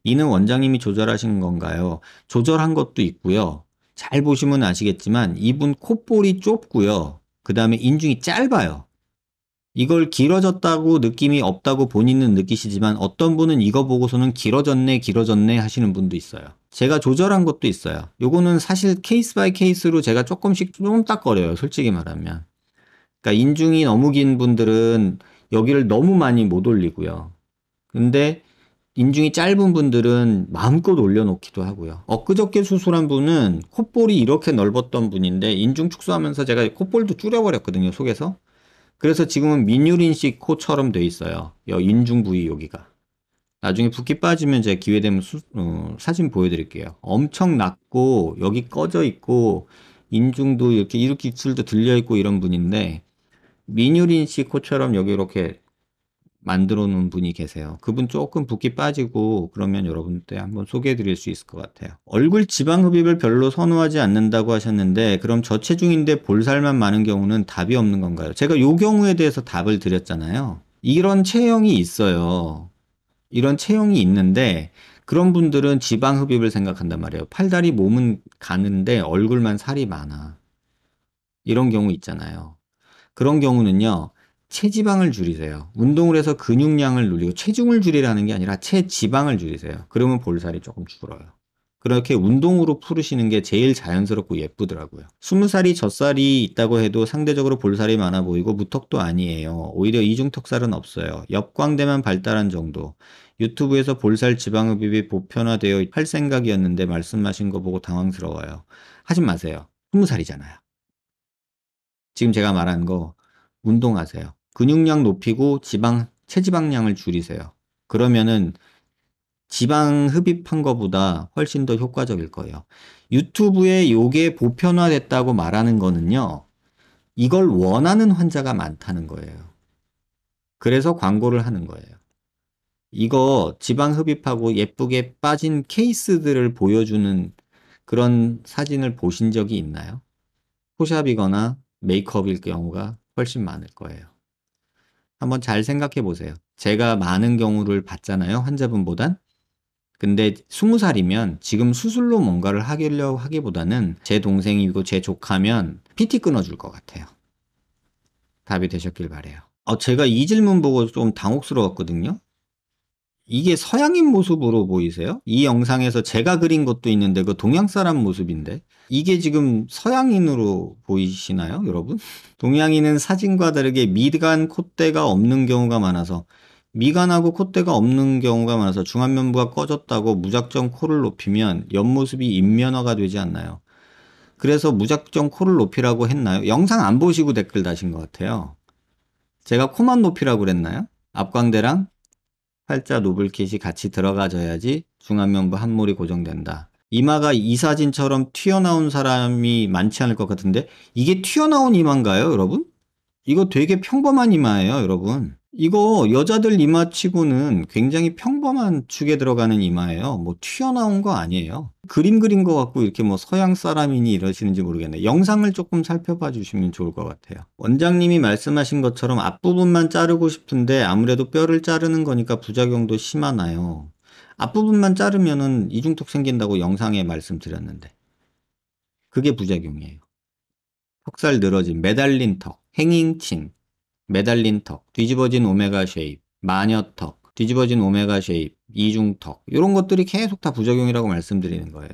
이는 원장님이 조절하신 건가요? 조절한 것도 있고요. 잘 보시면 아시겠지만 이분 콧볼이 좁고요. 그 다음에 인중이 짧아요. 이걸 길어졌다고 느낌이 없다고 본인은 느끼시지만 어떤 분은 이거 보고서는 길어졌네 길어졌네 하시는 분도 있어요. 제가 조절한 것도 있어요. 요거는 사실 케이스 바이 케이스로 제가 조금씩 쫌딱거려요. 솔직히 말하면. 그러니까 인중이 너무 긴 분들은 여기를 너무 많이 못 올리고요. 근데 인중이 짧은 분들은 마음껏 올려놓기도 하고요. 엊그저께 수술한 분은 콧볼이 이렇게 넓었던 분인데 인중 축소하면서 제가 콧볼도 줄여버렸거든요, 속에서. 그래서 지금은 민유린 씨 코처럼 돼 있어요. 여 인중 부위 여기가. 나중에 붓기 빠지면 제가 기회 되면 수, 어, 사진 보여드릴게요. 엄청 낮고 여기 꺼져 있고 인중도 이렇게 이렇게 입술도 들려 있고 이런 분인데 민유린 씨 코처럼 여기 이렇게 만들어 놓은 분이 계세요. 그분 조금 붓기 빠지고 그러면 여러분들 한번 소개해 드릴 수 있을 것 같아요. 얼굴 지방 흡입을 별로 선호하지 않는다고 하셨는데 그럼 저체중인데 볼살만 많은 경우는 답이 없는 건가요? 제가 요 경우에 대해서 답을 드렸잖아요. 이런 체형이 있어요. 이런 체형이 있는데 그런 분들은 지방 흡입을 생각한단 말이에요. 팔다리 몸은 가는데 얼굴만 살이 많아. 이런 경우 있잖아요. 그런 경우는요. 체지방을 줄이세요. 운동을 해서 근육량을 늘리고 체중을 줄이라는 게 아니라 체지방을 줄이세요. 그러면 볼살이 조금 줄어요. 그렇게 운동으로 푸르시는 게 제일 자연스럽고 예쁘더라고요. 2 0 살이 젖살이 있다고 해도 상대적으로 볼살이 많아 보이고 무턱도 아니에요. 오히려 이중턱살은 없어요. 옆광대만 발달한 정도. 유튜브에서 볼살 지방흡입이 보편화되어 할 생각이었는데 말씀하신 거 보고 당황스러워요. 하지 마세요. 2 0 살이잖아요. 지금 제가 말한 거 운동하세요. 근육량 높이고 지방, 체지방량을 줄이세요. 그러면은 지방 흡입한 것보다 훨씬 더 효과적일 거예요. 유튜브에 요게 보편화됐다고 말하는 거는요. 이걸 원하는 환자가 많다는 거예요. 그래서 광고를 하는 거예요. 이거 지방 흡입하고 예쁘게 빠진 케이스들을 보여주는 그런 사진을 보신 적이 있나요? 포샵이거나 메이크업일 경우가 훨씬 많을 거예요. 한번 잘 생각해 보세요. 제가 많은 경우를 봤잖아요. 환자분보단. 근데 20살이면 지금 수술로 뭔가를 하려고 하기보다는 제 동생이고 제 조카면 PT 끊어줄 것 같아요. 답이 되셨길 바래요. 어, 제가 이 질문 보고 좀 당혹스러웠거든요. 이게 서양인 모습으로 보이세요? 이 영상에서 제가 그린 것도 있는데 그 동양 사람 모습인데 이게 지금 서양인으로 보이시나요, 여러분? 동양인은 사진과 다르게 미간 콧대가 없는 경우가 많아서 미간하고 콧대가 없는 경우가 많아서 중안면부가 꺼졌다고 무작정 코를 높이면 옆모습이 인면화가 되지 않나요? 그래서 무작정 코를 높이라고 했나요? 영상 안 보시고 댓글 다신 것 같아요. 제가 코만 높이라고 그랬나요? 앞광대랑 팔자 노블킷이 같이 들어가져야지 중안면부 한몰이 고정된다. 이마가 이 사진처럼 튀어나온 사람이 많지 않을 것 같은데 이게 튀어나온 이마인가요 여러분? 이거 되게 평범한 이마예요 여러분. 이거 여자들 이마치고는 굉장히 평범한 축에 들어가는 이마예요. 뭐 튀어나온 거 아니에요. 그림 그린 거 같고 이렇게 뭐 서양 사람이니 이러시는지 모르겠네. 영상을 조금 살펴봐 주시면 좋을 것 같아요. 원장님이 말씀하신 것처럼 앞부분만 자르고 싶은데 아무래도 뼈를 자르는 거니까 부작용도 심하나요? 앞부분만 자르면은 이중턱 생긴다고 영상에 말씀드렸는데 그게 부작용이에요. 턱살 늘어진 매달린 턱, 행잉친, 매달린 턱, 뒤집어진 오메가 쉐입, 마녀 턱, 뒤집어진 오메가 쉐입, 이중 턱 이런 것들이 계속 다 부작용이라고 말씀드리는 거예요.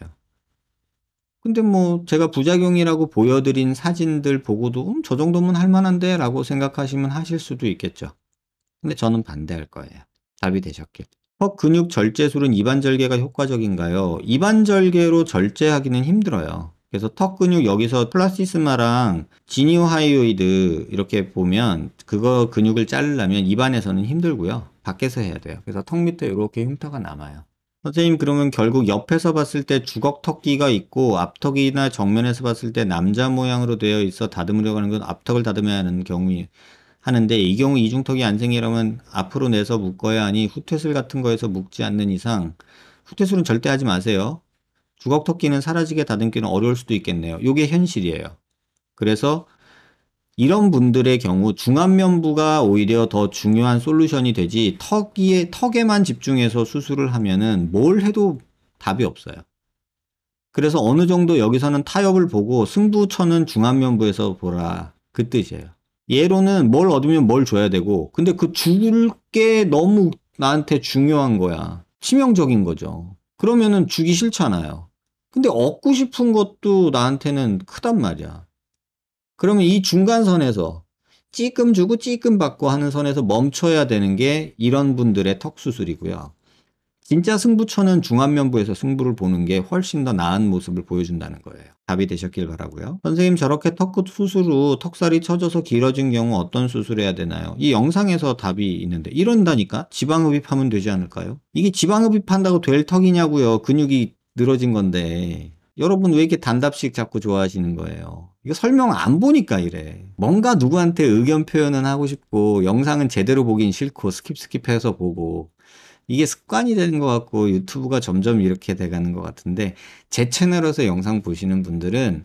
근데 뭐 제가 부작용이라고 보여드린 사진들 보고도 음, 저 정도면 할만한데 라고 생각하시면 하실 수도 있겠죠. 근데 저는 반대할 거예요. 답이 되셨길. 턱 근육 절제술은 입안절개가 효과적인가요? 입안절개로 절제하기는 힘들어요. 그래서 턱 근육 여기서 플라시스마랑 지니오하이오이드 이렇게 보면 그거 근육을 자르려면 입안에서는 힘들고요. 밖에서 해야 돼요. 그래서 턱 밑에 이렇게 흉터가 남아요. 선생님 그러면 결국 옆에서 봤을 때 주걱 턱끼가 있고 앞턱이나 정면에서 봤을 때 남자 모양으로 되어 있어 다듬으려고 하는 건 앞턱을 다듬어야 하는 경우 하는데 이 경우 이중턱이 안생기려면 앞으로 내서 묶어야 하니 후퇴술 같은 거에서 묶지 않는 이상 후퇴술은 절대 하지 마세요. 주걱 터끼는 사라지게 다듬기는 어려울 수도 있겠네요. 이게 현실이에요. 그래서 이런 분들의 경우 중안면부가 오히려 더 중요한 솔루션이 되지 턱에 턱에만 집중해서 수술을 하면은 뭘 해도 답이 없어요. 그래서 어느 정도 여기서는 타협을 보고 승부처는 중안면부에서 보라 그 뜻이에요. 예로는 뭘 얻으면 뭘 줘야 되고 근데 그 죽을 게 너무 나한테 중요한 거야. 치명적인 거죠. 그러면은 죽이 싫잖아요. 근데 얻고 싶은 것도 나한테는 크단 말이야. 그러면 이 중간선에서 찌끔 주고 찌끔 받고 하는 선에서 멈춰야 되는 게 이런 분들의 턱수술이고요. 진짜 승부처는 중안면부에서 승부를 보는 게 훨씬 더 나은 모습을 보여준다는 거예요. 답이 되셨길 바라고요. 선생님 저렇게 턱끝 수술 후 턱살이 처져서 길어진 경우 어떤 수술해야 되나요? 이 영상에서 답이 있는데 이런다니까 지방흡입하면 되지 않을까요? 이게 지방흡입한다고 될 턱이냐고요. 근육이 늘어진 건데 여러분 왜 이렇게 단답식 자꾸 좋아하시는 거예요? 이거 설명 안 보니까 이래. 뭔가 누구한테 의견 표현은 하고 싶고 영상은 제대로 보긴 싫고 스킵 스킵해서 보고 이게 습관이 되는 것 같고 유튜브가 점점 이렇게 돼가는 것 같은데 제 채널에서 영상 보시는 분들은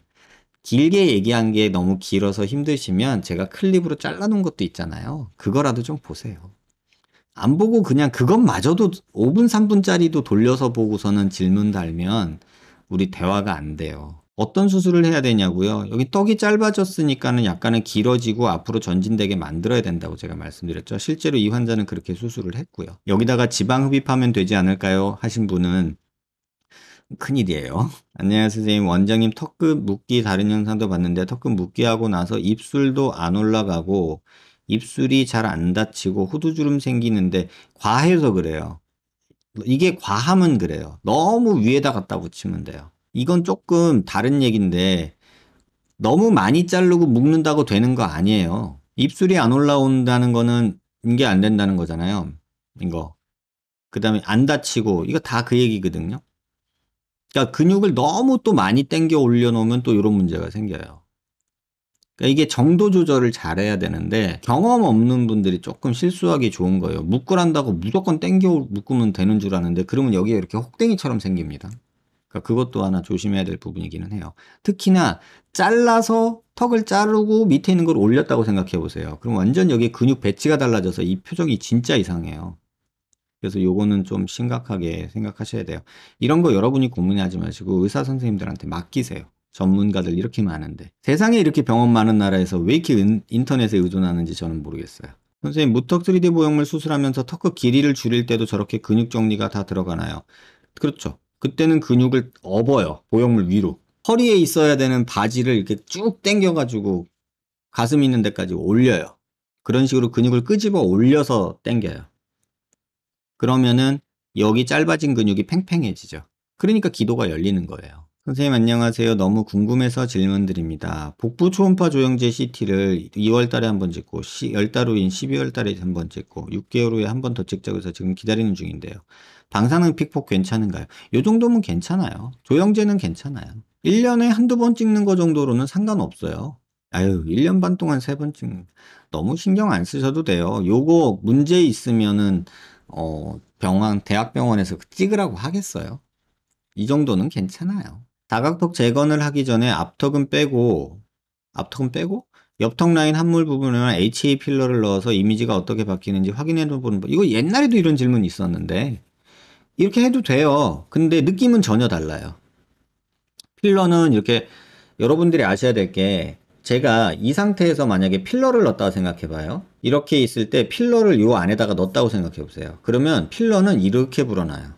길게 얘기한 게 너무 길어서 힘드시면 제가 클립으로 잘라놓은 것도 있잖아요. 그거라도 좀 보세요. 안 보고 그냥 그것마저도 5분, 3분짜리도 돌려서 보고서는 질문 달면 우리 대화가 안 돼요. 어떤 수술을 해야 되냐고요? 여기 떡이 짧아졌으니까는 약간은 길어지고 앞으로 전진되게 만들어야 된다고 제가 말씀드렸죠. 실제로 이 환자는 그렇게 수술을 했고요. 여기다가 지방 흡입하면 되지 않을까요? 하신 분은 큰일이에요. 안녕하세요 선생님 원장님 턱 끝 묶기 그 다른 영상도 봤는데 턱 끝 묶기하고 그 나서 입술도 안 올라가고 입술이 잘 안 다치고 호두주름 생기는데 과해서 그래요. 이게 과하면 그래요. 너무 위에다 갖다 붙이면 돼요. 이건 조금 다른 얘기인데 너무 많이 자르고 묶는다고 되는 거 아니에요. 입술이 안 올라온다는 거는 이게 안 된다는 거잖아요. 이거. 그 다음에 안 다치고 이거 다 그 얘기거든요. 그러니까 근육을 너무 또 많이 땡겨 올려놓으면 또 이런 문제가 생겨요. 그러니까 이게 정도 조절을 잘해야 되는데 경험 없는 분들이 조금 실수하기 좋은 거예요. 묶으란다고 무조건 땡겨 묶으면 되는 줄 아는데 그러면 여기에 이렇게 혹댕이처럼 생깁니다. 그러니까 그것도 하나 조심해야 될 부분이기는 해요. 특히나 잘라서 턱을 자르고 밑에 있는 걸 올렸다고 생각해 보세요. 그럼 완전 여기 근육 배치가 달라져서 이 표정이 진짜 이상해요. 그래서 요거는 좀 심각하게 생각하셔야 돼요. 이런 거 여러분이 고민하지 마시고 의사 선생님들한테 맡기세요. 전문가들 이렇게 많은데 세상에 이렇게 병원 많은 나라에서 왜 이렇게 인, 인터넷에 의존하는지 저는 모르겠어요. 선생님 무턱 3D 보형물 수술하면서 턱끝 길이를 줄일 때도 저렇게 근육 정리가 다 들어가나요? 그렇죠. 그때는 근육을 업어요. 보형물 위로. 허리에 있어야 되는 바지를 이렇게 쭉 당겨가지고 가슴 있는 데까지 올려요. 그런 식으로 근육을 끄집어 올려서 당겨요. 그러면은 여기 짧아진 근육이 팽팽해지죠. 그러니까 기도가 열리는 거예요. 선생님 안녕하세요. 너무 궁금해서 질문드립니다. 복부 초음파 조영제 CT를 2월 달에 한 번 찍고 10달 후인 12월 달에 한 번 찍고 6개월 후에 한 번 더 찍자고 해서 지금 기다리는 중인데요. 방사능 픽폭 괜찮은가요? 요 정도면 괜찮아요. 조영제는 괜찮아요. 1년에 한두 번 찍는 거 정도로는 상관없어요. 아유, 1년 반 동안 세 번 찍는 너무 신경 안 쓰셔도 돼요. 요거 문제 있으면은 어, 병원 대학병원에서 찍으라고 하겠어요. 이 정도는 괜찮아요. 사각턱 재건을 하기 전에 앞턱은 빼고 앞턱은 빼고 옆턱 라인 함물부분에 HA 필러를 넣어서 이미지가 어떻게 바뀌는지 확인해 보는 법. 이거 옛날에도 이런 질문 이 있었는데 이렇게 해도 돼요. 근데 느낌은 전혀 달라요. 필러는 이렇게 여러분들이 아셔야 될 게 제가 이 상태에서 만약에 필러를 넣었다고 생각해 봐요. 이렇게 있을 때 필러를 요 안에다가 넣었다고 생각해 보세요. 그러면 필러는 이렇게 불어나요.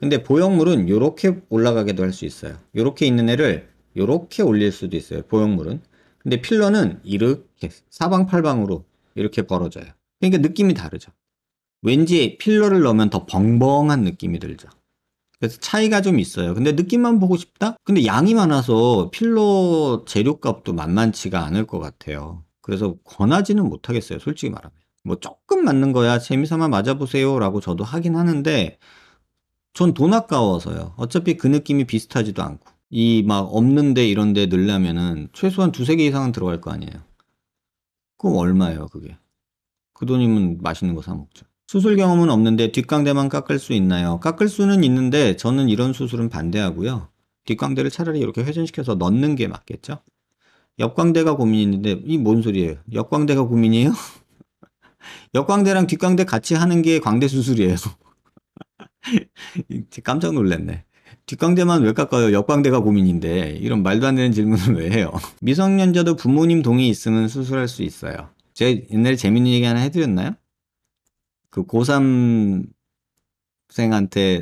근데 보형물은 이렇게 올라가게도 할 수 있어요. 이렇게 있는 애를 이렇게 올릴 수도 있어요. 보형물은. 근데 필러는 이렇게 사방팔방으로 이렇게 벌어져요. 그러니까 느낌이 다르죠. 왠지 필러를 넣으면 더 벙벙한 느낌이 들죠. 그래서 차이가 좀 있어요. 근데 느낌만 보고 싶다? 근데 양이 많아서 필러 재료값도 만만치가 않을 것 같아요. 그래서 권하지는 못하겠어요. 솔직히 말하면. 뭐 조금 맞는 거야. 재미삼아 맞아보세요. 라고 저도 하긴 하는데 전돈 아까워서요. 어차피 그 느낌이 비슷하지도 않고. 이 막 없는데 이런데 넣으려면은 최소한 두세 개 이상은 들어갈 거 아니에요. 그럼 얼마예요, 그게? 그 돈이면 맛있는 거 사 먹죠. 수술 경험은 없는데 뒷광대만 깎을 수 있나요? 깎을 수는 있는데 저는 이런 수술은 반대하고요. 뒷광대를 차라리 이렇게 회전시켜서 넣는 게 맞겠죠? 옆광대가 고민이있는데이 뭔 소리예요? 옆광대가 고민이에요? 옆광대랑 뒷광대 같이 하는 게 광대 수술이에요. 깜짝 놀랐네. 뒷광대만 왜 깎아요? 옆광대가 고민인데 이런 말도 안 되는 질문을 왜 해요? 미성년자도 부모님 동의 있으면 수술할 수 있어요. 제가 옛날에 재밌는 얘기 하나 해드렸나요? 그 고3생한테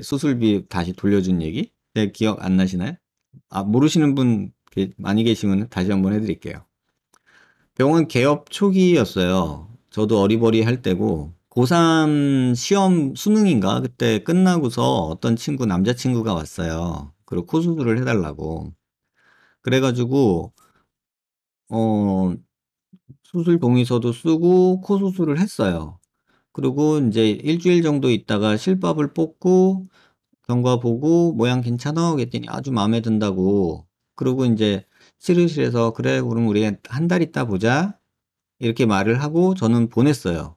수술비 다시 돌려준 얘기? 제 네, 기억 안 나시나요? 아, 모르시는 분 많이 계시면 다시 한번 해드릴게요. 병원 개업 초기였어요. 저도 어리버리 할 때고 고3 시험 수능인가 그때 끝나고서 어떤 친구 남자친구가 왔어요. 그리고 코수술을 해달라고. 그래가지고 어 수술 동의서도 쓰고 코 수술을 했어요. 그리고 이제 일주일 정도 있다가 실밥을 뽑고 경과 보고 모양 괜찮아 그랬더니 아주 마음에 든다고 그리고 이제 치료실에서 그래 그럼 우리 한 달 있다 보자 이렇게 말을 하고 저는 보냈어요.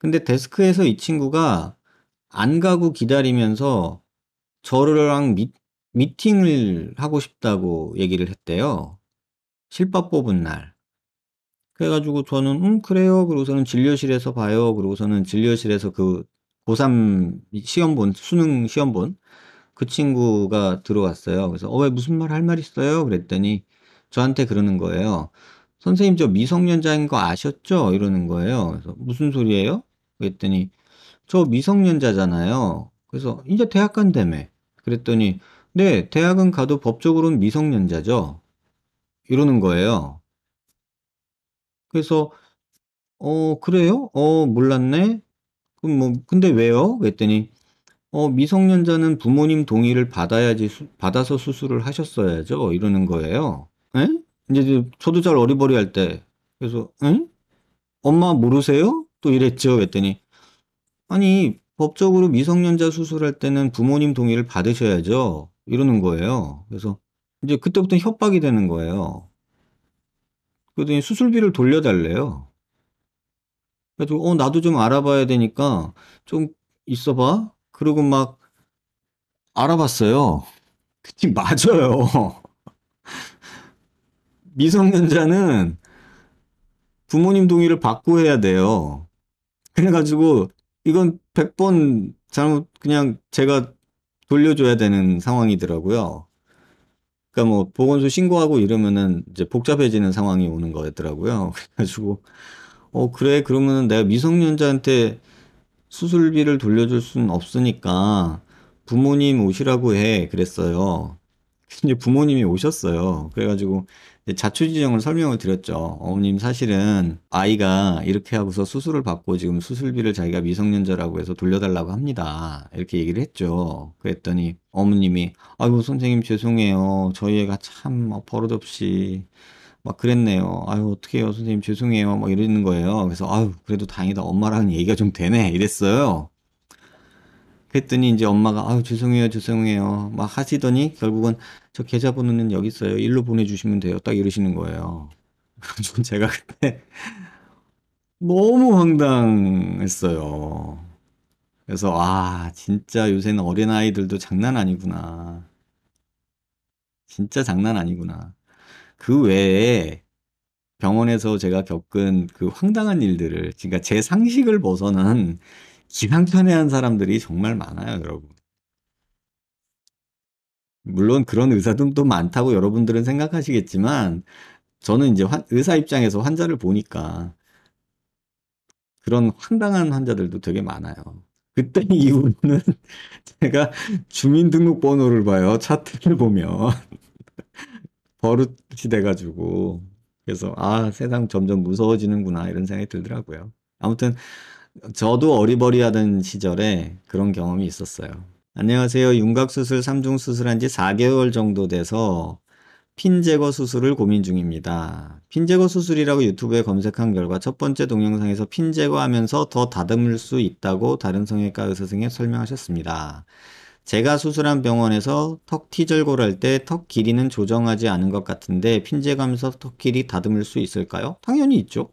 근데 데스크에서 이 친구가 안 가고 기다리면서 저랑 미, 미팅을 하고 싶다고 얘기를 했대요. 실밥 뽑은 날. 그래가지고 저는 음 그래요. 그러고서는 진료실에서 봐요. 그러고서는 진료실에서 그 고3 시험본 수능 시험본 그 친구가 들어왔어요. 그래서 어왜 무슨 말 할 말 있어요? 그랬더니 저한테 그러는 거예요. 선생님 저 미성년자인 거 아셨죠? 이러는 거예요. 그래서 무슨 소리예요? 그랬더니 저 미성년자잖아요. 그래서 이제 대학 간다며. 그랬더니 네, 대학은 가도 법적으로는 미성년자죠. 이러는 거예요. 그래서 어, 그래요? 어, 몰랐네. 그럼 뭐 근데 왜요? 그랬더니 어, 미성년자는 부모님 동의를 받아야지 수, 받아서 수술을 하셨어야죠. 이러는 거예요. 에? 이제 저도 잘 어리버리할 때 그래서 응? 엄마 모르세요? 또 이랬죠. 그랬더니 아니 법적으로 미성년자 수술할 때는 부모님 동의를 받으셔야죠. 이러는 거예요. 그래서 이제 그때부터 협박이 되는 거예요. 그랬더니 수술비를 돌려달래요. 그래도어 나도 좀 알아봐야 되니까 좀 있어봐. 그러고막 알아봤어요. 그치 맞아요. 미성년자는 부모님 동의를 받고 해야 돼요. 그래가지고 이건 100번 잘못 그냥 제가 돌려줘야 되는 상황이더라고요. 그러니까 뭐 보건소 신고하고 이러면은 이제 복잡해지는 상황이 오는 거였더라고요. 그래가지고 어 그래 그러면은 내가 미성년자한테 수술비를 돌려줄 수는 없으니까 부모님 오시라고 해 그랬어요. 이제 부모님이 오셨어요. 그래가지고 자초지정을 설명을 드렸죠. 어머님 사실은 아이가 이렇게 하고서 수술을 받고 지금 수술비를 자기가 미성년자라고 해서 돌려달라고 합니다. 이렇게 얘기를 했죠. 그랬더니 어머님이 아이고 선생님 죄송해요. 저희 애가 참 버릇없이 막 그랬네요. 아유 어떡해요 선생님 죄송해요. 막 이러는 거예요. 그래서 아유 그래도 다행이다 엄마랑 얘기가 좀 되네 이랬어요. 그랬더니 이제 엄마가 아유 죄송해요 죄송해요 막 하시더니 결국은 저 계좌번호는 여기 있어요. 일로 보내주시면 돼요. 딱 이러시는 거예요. 전 제가 그때 너무 황당했어요. 그래서 아 진짜 요새는 어린아이들도 장난 아니구나. 진짜 장난 아니구나. 그 외에 병원에서 제가 겪은 그 황당한 일들을, 그러니까 제 상식을 벗어난 기상천외한 사람들이 정말 많아요, 여러분. 물론 그런 의사도 들 많다고 여러분들은 생각하시겠지만 저는 이제 환, 의사 입장에서 환자를 보니까 그런 황당한 환자들도 되게 많아요. 그때 이후는 제가 주민등록번호를 봐요. 차트를 보면 버릇이 돼가지고 그래서 아 세상 점점 무서워지는구나 이런 생각이 들더라고요. 아무튼 저도 어리버리하던 시절에 그런 경험이 있었어요. 안녕하세요. 윤곽수술 3중 수술한 지 4개월 정도 돼서 핀 제거 수술을 고민 중입니다. 핀 제거 수술이라고 유튜브에 검색한 결과 첫 번째 동영상에서 핀 제거하면서 더 다듬을 수 있다고 다른 성형외과 의사 선생님 설명하셨습니다. 제가 수술한 병원에서 턱 티절골 할 때 턱 길이는 조정하지 않은 것 같은데 핀 제거하면서 턱 길이 다듬을 수 있을까요? 당연히 있죠.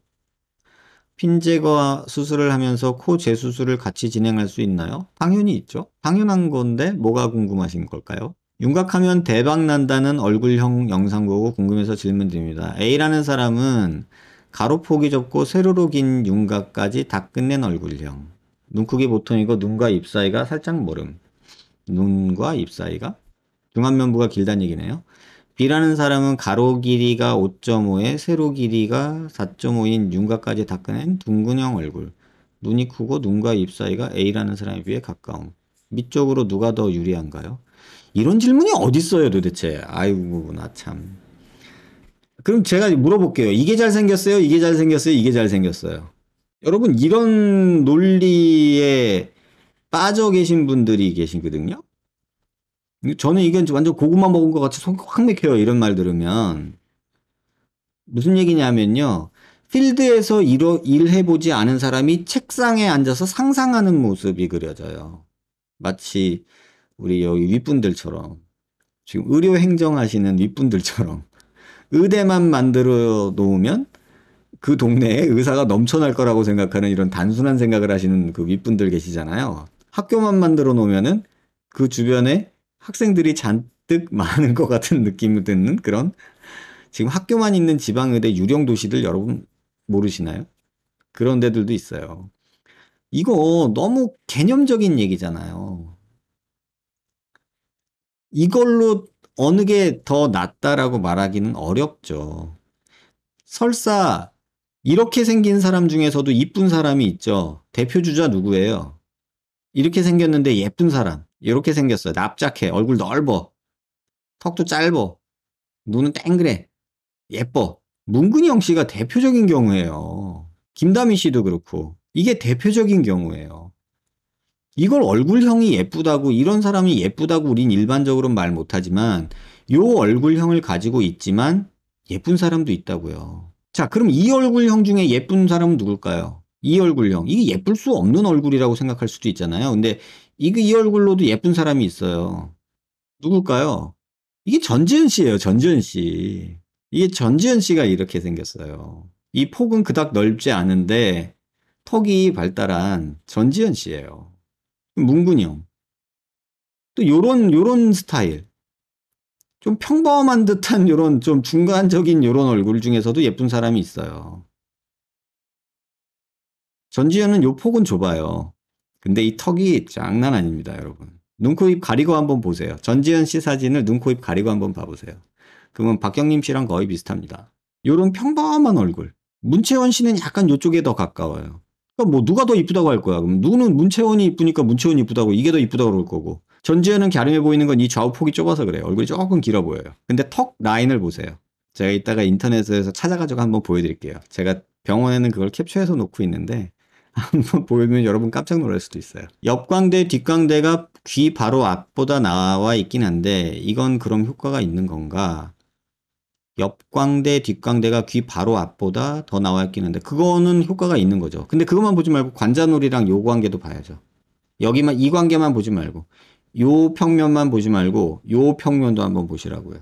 핀 제거 수술을 하면서 코 재수술을 같이 진행할 수 있나요? 당연히 있죠. 당연한 건데 뭐가 궁금하신 걸까요? 윤곽하면 대박 난다는 얼굴형 영상 보고 궁금해서 질문드립니다. A라는 사람은 가로폭이 좁고 세로로 긴 윤곽까지 다 끝낸 얼굴형. 눈 크기 보통이고 눈과 입 사이가 살짝 모름. 눈과 입 사이가 중안면부가 길다는 얘기네요. B라는 사람은 가로 길이가 5.5에 세로 길이가 4.5인 윤곽까지 닦아낸 둥근형 얼굴. 눈이 크고 눈과 입 사이가 A라는 사람에 비해 가까움. 밑쪽으로 누가 더 유리한가요? 이런 질문이 어딨어요 도대체. 아이고 나 참. 그럼 제가 물어볼게요. 이게 잘생겼어요? 이게 잘생겼어요? 이게 잘생겼어요? 여러분 이런 논리에 빠져 계신 분들이 계시거든요. 저는 이게 완전 고구마 먹은 것 같이 속이 확 맥혀요. 이런 말 들으면. 무슨 얘기냐면요. 필드에서 일어, 일해보지 않은 사람이 책상에 앉아서 상상하는 모습이 그려져요. 마치 우리 여기 윗분들처럼. 지금 의료 행정하시는 윗분들처럼. 의대만 만들어 놓으면 그 동네에 의사가 넘쳐날 거라고 생각하는 이런 단순한 생각을 하시는 그 윗분들 계시잖아요. 학교만 만들어 놓으면은 그 주변에 학생들이 잔뜩 많은 것 같은 느낌이 드는 그런 지금 학교만 있는 지방의대 유령 도시들 여러분 모르시나요? 그런 데들도 있어요. 이거 너무 개념적인 얘기잖아요. 이걸로 어느 게 더 낫다라고 말하기는 어렵죠. 설사 이렇게 생긴 사람 중에서도 이쁜 사람이 있죠. 대표주자 누구예요? 이렇게 생겼는데 예쁜 사람. 이렇게 생겼어요. 납작해. 얼굴 넓어. 턱도 짧어. 눈은 땡그래. 예뻐. 문근영 씨가 대표적인 경우예요. 김다미 씨도 그렇고. 이게 대표적인 경우예요. 이걸 얼굴형이 예쁘다고 이런 사람이 예쁘다고 우린 일반적으로 말 못하지만 요 얼굴형을 가지고 있지만 예쁜 사람도 있다고요. 자, 그럼 이 얼굴형 중에 예쁜 사람은 누굴까요? 이 얼굴형. 이게 예쁠 수 없는 얼굴이라고 생각할 수도 있잖아요. 근데 이거 이 얼굴로도 예쁜 사람이 있어요. 누굴까요? 이게 전지현 씨예요. 전지현 씨. 이게 전지현 씨가 이렇게 생겼어요. 이 폭은 그닥 넓지 않은데 턱이 발달한 전지현 씨예요. 문근이 형. 또 요런 요런 스타일. 좀 평범한 듯한 요런 좀 중간적인 요런 얼굴 중에서도 예쁜 사람이 있어요. 전지현은 요 폭은 좁아요. 근데 이 턱이 장난 아닙니다, 여러분. 눈코입 가리고 한번 보세요. 전지현 씨 사진을 눈코입 가리고 한번 봐보세요. 그러면 박경림 씨랑 거의 비슷합니다. 요런 평범한 얼굴. 문채원 씨는 약간 요쪽에 더 가까워요. 그러니까 뭐 누가 더 이쁘다고 할 거야. 그럼 누구는 문채원이 이쁘니까 문채원이 이쁘다고 이게 더 이쁘다고 그럴 거고. 전지현은 갸름해 보이는 건 이 좌우 폭이 좁아서 그래요. 얼굴이 조금 길어 보여요. 근데 턱 라인을 보세요. 제가 이따가 인터넷에서 찾아가지고 한번 보여드릴게요. 제가 병원에는 그걸 캡처해서 놓고 있는데 한번 보면 여러분 깜짝 놀랄 수도 있어요. 옆광대, 뒷광대가 귀 바로 앞보다 나와 있긴 한데 이건 그럼 효과가 있는 건가? 옆광대, 뒷광대가 귀 바로 앞보다 더 나와 있긴 한데 그거는 효과가 있는 거죠. 근데 그것만 보지 말고 관자놀이랑 요 관계도 봐야죠. 여기만 이 관계만 보지 말고 요 평면만 보지 말고 요 평면도 한번 보시라고요.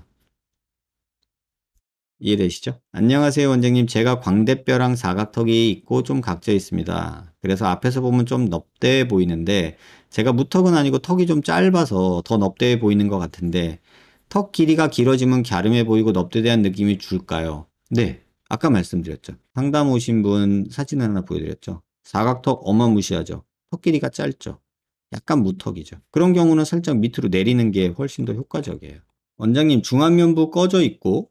이해되시죠? 안녕하세요 원장님 제가 광대뼈랑 사각턱이 있고 좀 각져 있습니다. 그래서 앞에서 보면 좀넓대 보이는데 제가 무턱은 아니고 턱이 좀 짧아서 더넓대 보이는 것 같은데 턱 길이가 길어지면 갸름해 보이고 넓대대한 느낌이 줄까요? 네 아까 말씀드렸죠. 상담 오신 분 사진 하나 보여드렸죠. 사각턱 어마무시하죠. 턱 길이가 짧죠. 약간 무턱이죠. 그런 경우는 살짝 밑으로 내리는 게 훨씬 더 효과적이에요. 원장님 중안면부 꺼져 있고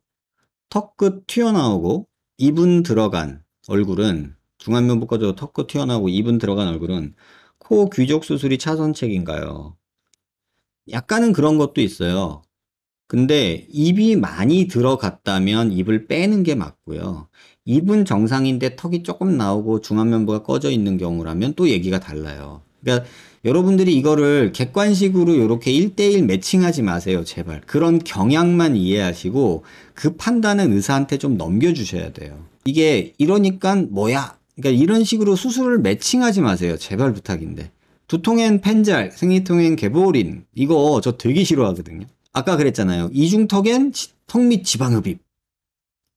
턱끝 튀어나오고 입은 들어간 얼굴은 중안면부과적으턱끝 튀어나오고 입은 들어간 얼굴은 코 귀족 수술이 차선책인가요? 약간은 그런 것도 있어요. 근데 입이 많이 들어갔다면 입을 빼는 게 맞고요. 입은 정상인데 턱이 조금 나오고 중안면부가 꺼져 있는 경우라면 또 얘기가 달라요. 그러니까 여러분들이 이거를 객관식으로 이렇게 1대1 매칭하지 마세요. 제발. 그런 경향만 이해하시고 그 판단은 의사한테 좀 넘겨주셔야 돼요. 이게 이러니까 뭐야? 그러니까 이런 식으로 수술을 매칭하지 마세요. 제발 부탁인데. 두통엔 펜잘, 생리통엔 개보린. 이거 저 되게 싫어하거든요. 아까 그랬잖아요. 이중턱엔 턱밑 지방흡입.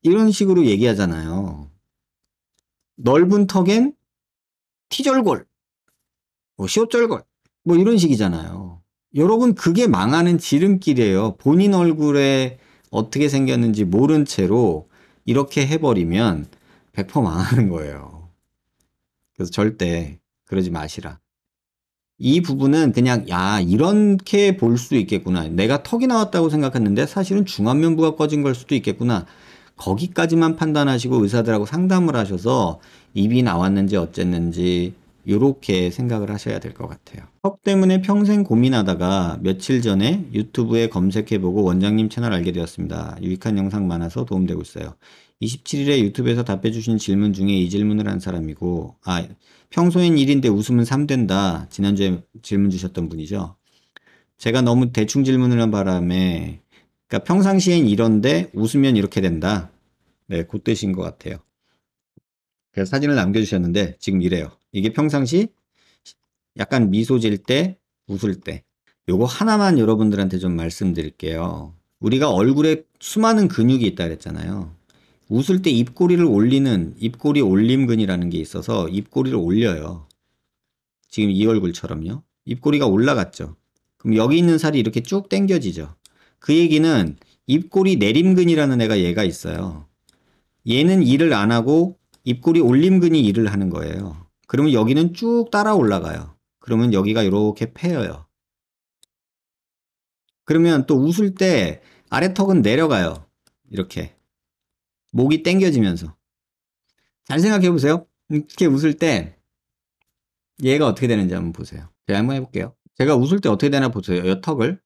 이런 식으로 얘기하잖아요. 넓은 턱엔 티절골. 뭐 시옷절것 뭐 이런 식이잖아요. 여러분 그게 망하는 지름길이에요. 본인 얼굴에 어떻게 생겼는지 모른 채로 이렇게 해버리면 100% 망하는 거예요. 그래서 절대 그러지 마시라. 이 부분은 그냥 야 이렇게 볼 수 있겠구나. 내가 턱이 나왔다고 생각했는데 사실은 중안면부가 꺼진 걸 수도 있겠구나. 거기까지만 판단하시고 의사들하고 상담을 하셔서 입이 나왔는지 어쨌는지 이렇게 생각을 하셔야 될 것 같아요. 턱 때문에 평생 고민하다가 며칠 전에 유튜브에 검색해보고 원장님 채널 알게 되었습니다. 유익한 영상 많아서 도움되고 있어요. 27일에 유튜브에서 답해주신 질문 중에 이 질문을 한 사람이고, 아, 평소엔 1인데 웃음은 3된다. 지난주에 질문 주셨던 분이죠. 제가 너무 대충 질문을 한 바람에, 그러니까 평상시엔 이런데 웃으면 이렇게 된다. 네, 그 뜻인 것 같아요. 그래서 사진을 남겨주셨는데 지금 이래요. 이게 평상시 약간 미소 질 때, 웃을 때. 요거 하나만 여러분들한테 좀 말씀드릴게요. 우리가 얼굴에 수많은 근육이 있다 그랬잖아요. 웃을 때 입꼬리를 올리는 입꼬리 올림근이라는 게 있어서 입꼬리를 올려요. 지금 이 얼굴처럼요. 입꼬리가 올라갔죠. 그럼 여기 있는 살이 이렇게 쭉 당겨지죠. 그 얘기는 입꼬리 내림근이라는 애가 얘가 있어요. 얘는 일을 안 하고 입꼬리 올림근이 일을 하는 거예요. 그러면 여기는 쭉 따라 올라가요. 그러면 여기가 이렇게 패여요. 그러면 또 웃을 때 아래 턱은 내려가요. 이렇게. 목이 땡겨지면서. 잘 생각해 보세요. 이렇게 웃을 때 얘가 어떻게 되는지 한번 보세요. 제가 한번 해볼게요. 제가 웃을 때 어떻게 되나 보세요. 여 턱을.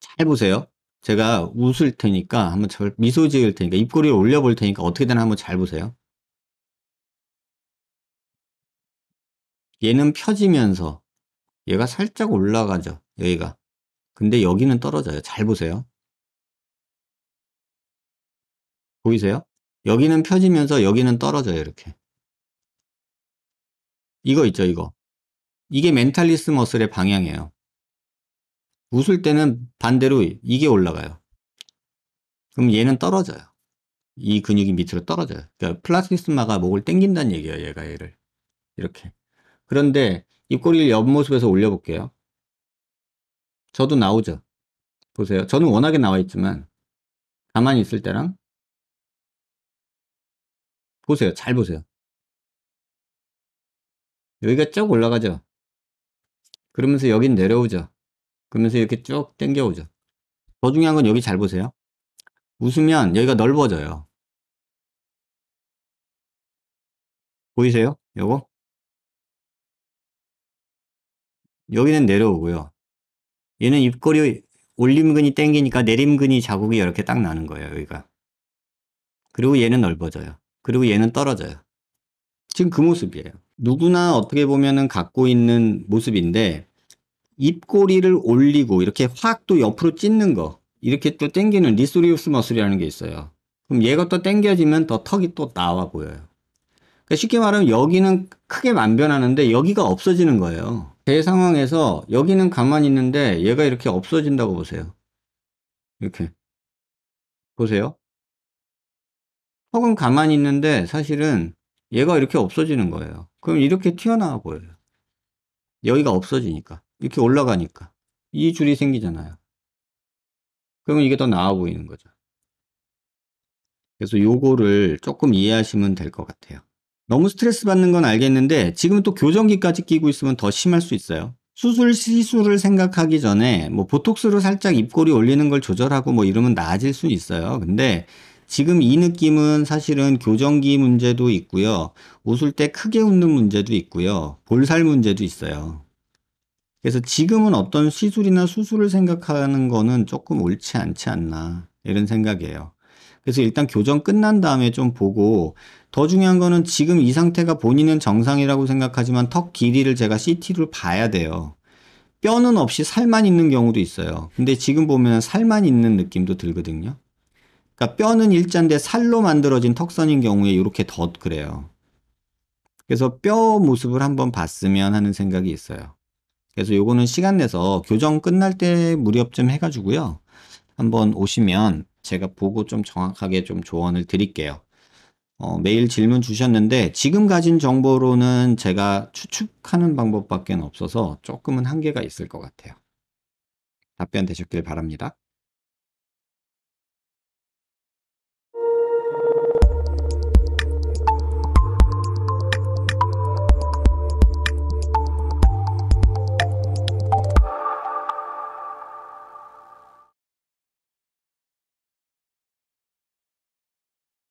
잘 보세요. 제가 웃을 테니까 한번 미소 지을 테니까 입꼬리를 올려 볼 테니까 어떻게 되나 한번 잘 보세요. 얘는 펴지면서 얘가 살짝 올라가죠. 여기가. 근데 여기는 떨어져요. 잘 보세요. 보이세요? 여기는 펴지면서 여기는 떨어져요. 이렇게. 이거 있죠. 이거. 이게 멘탈리스 머슬의 방향이에요. 웃을 때는 반대로 이게 올라가요. 그럼 얘는 떨어져요. 이 근육이 밑으로 떨어져요. 그러니까 플라티스마가 스 목을 땡긴다는 얘기예요. 얘가 얘를. 이렇게. 그런데 입꼬리를 옆모습에서 올려볼게요. 저도 나오죠. 보세요. 저는 워낙에 나와 있지만 가만히 있을 때랑 보세요. 잘 보세요. 여기가 쭉 올라가죠. 그러면서 여긴 내려오죠. 그러면서 이렇게 쭉땡겨오죠더 중요한 건 여기 잘 보세요. 웃으면 여기가 넓어져요. 보이세요? 요거? 여기는 내려오고요. 얘는 입꼬리 올림근이 땡기니까 내림근이 자국이 이렇게 딱 나는 거예요. 여기가. 그리고 얘는 넓어져요. 그리고 얘는 떨어져요. 지금 그 모습이에요. 누구나 어떻게 보면은 갖고 있는 모습인데 입꼬리를 올리고 이렇게 확 또 옆으로 찢는 거 이렇게 또 땡기는 리소리우스 머슬이라는 게 있어요. 그럼 얘가 또 땡겨지면 더 턱이 또 나와 보여요. 그러니까 쉽게 말하면 여기는 크게 만 변하는데 여기가 없어지는 거예요. 배 상황에서 여기는 가만히 있는데 얘가 이렇게 없어진다고 보세요. 이렇게. 보세요. 혹은 가만히 있는데 사실은 얘가 이렇게 없어지는 거예요. 그럼 이렇게 튀어나와 보여요. 여기가 없어지니까. 이렇게 올라가니까. 이 줄이 생기잖아요. 그러면 이게 더 나아 보이는 거죠. 그래서 요거를 조금 이해하시면 될 것 같아요. 너무 스트레스 받는 건 알겠는데 지금 또 교정기까지 끼고 있으면 더 심할 수 있어요. 수술 시술을 생각하기 전에 뭐 보톡스로 살짝 입꼬리 올리는 걸 조절하고 뭐 이러면 나아질 수 있어요. 근데 지금 이 느낌은 사실은 교정기 문제도 있고요. 웃을 때 크게 웃는 문제도 있고요. 볼살 문제도 있어요. 그래서 지금은 어떤 시술이나 수술을 생각하는 거는 조금 옳지 않지 않나 이런 생각이에요. 그래서 일단 교정 끝난 다음에 좀 보고 더 중요한 거는 지금 이 상태가 본인은 정상이라고 생각하지만 턱 길이를 제가 CT로 봐야 돼요. 뼈는 없이 살만 있는 경우도 있어요. 근데 지금 보면 살만 있는 느낌도 들거든요. 그러니까 뼈는 일자인데 살로 만들어진 턱선인 경우에 이렇게 덧 그래요. 그래서 뼈 모습을 한번 봤으면 하는 생각이 있어요. 그래서 요거는 시간 내서 교정 끝날 때 무렵쯤 해가지고요. 한번 오시면 제가 보고 좀 정확하게 좀 조언을 드릴게요. 어, 매일 질문 주셨는데 지금 가진 정보로는 제가 추측하는 방법밖에 없어서 조금은 한계가 있을 것 같아요. 답변 되셨길 바랍니다.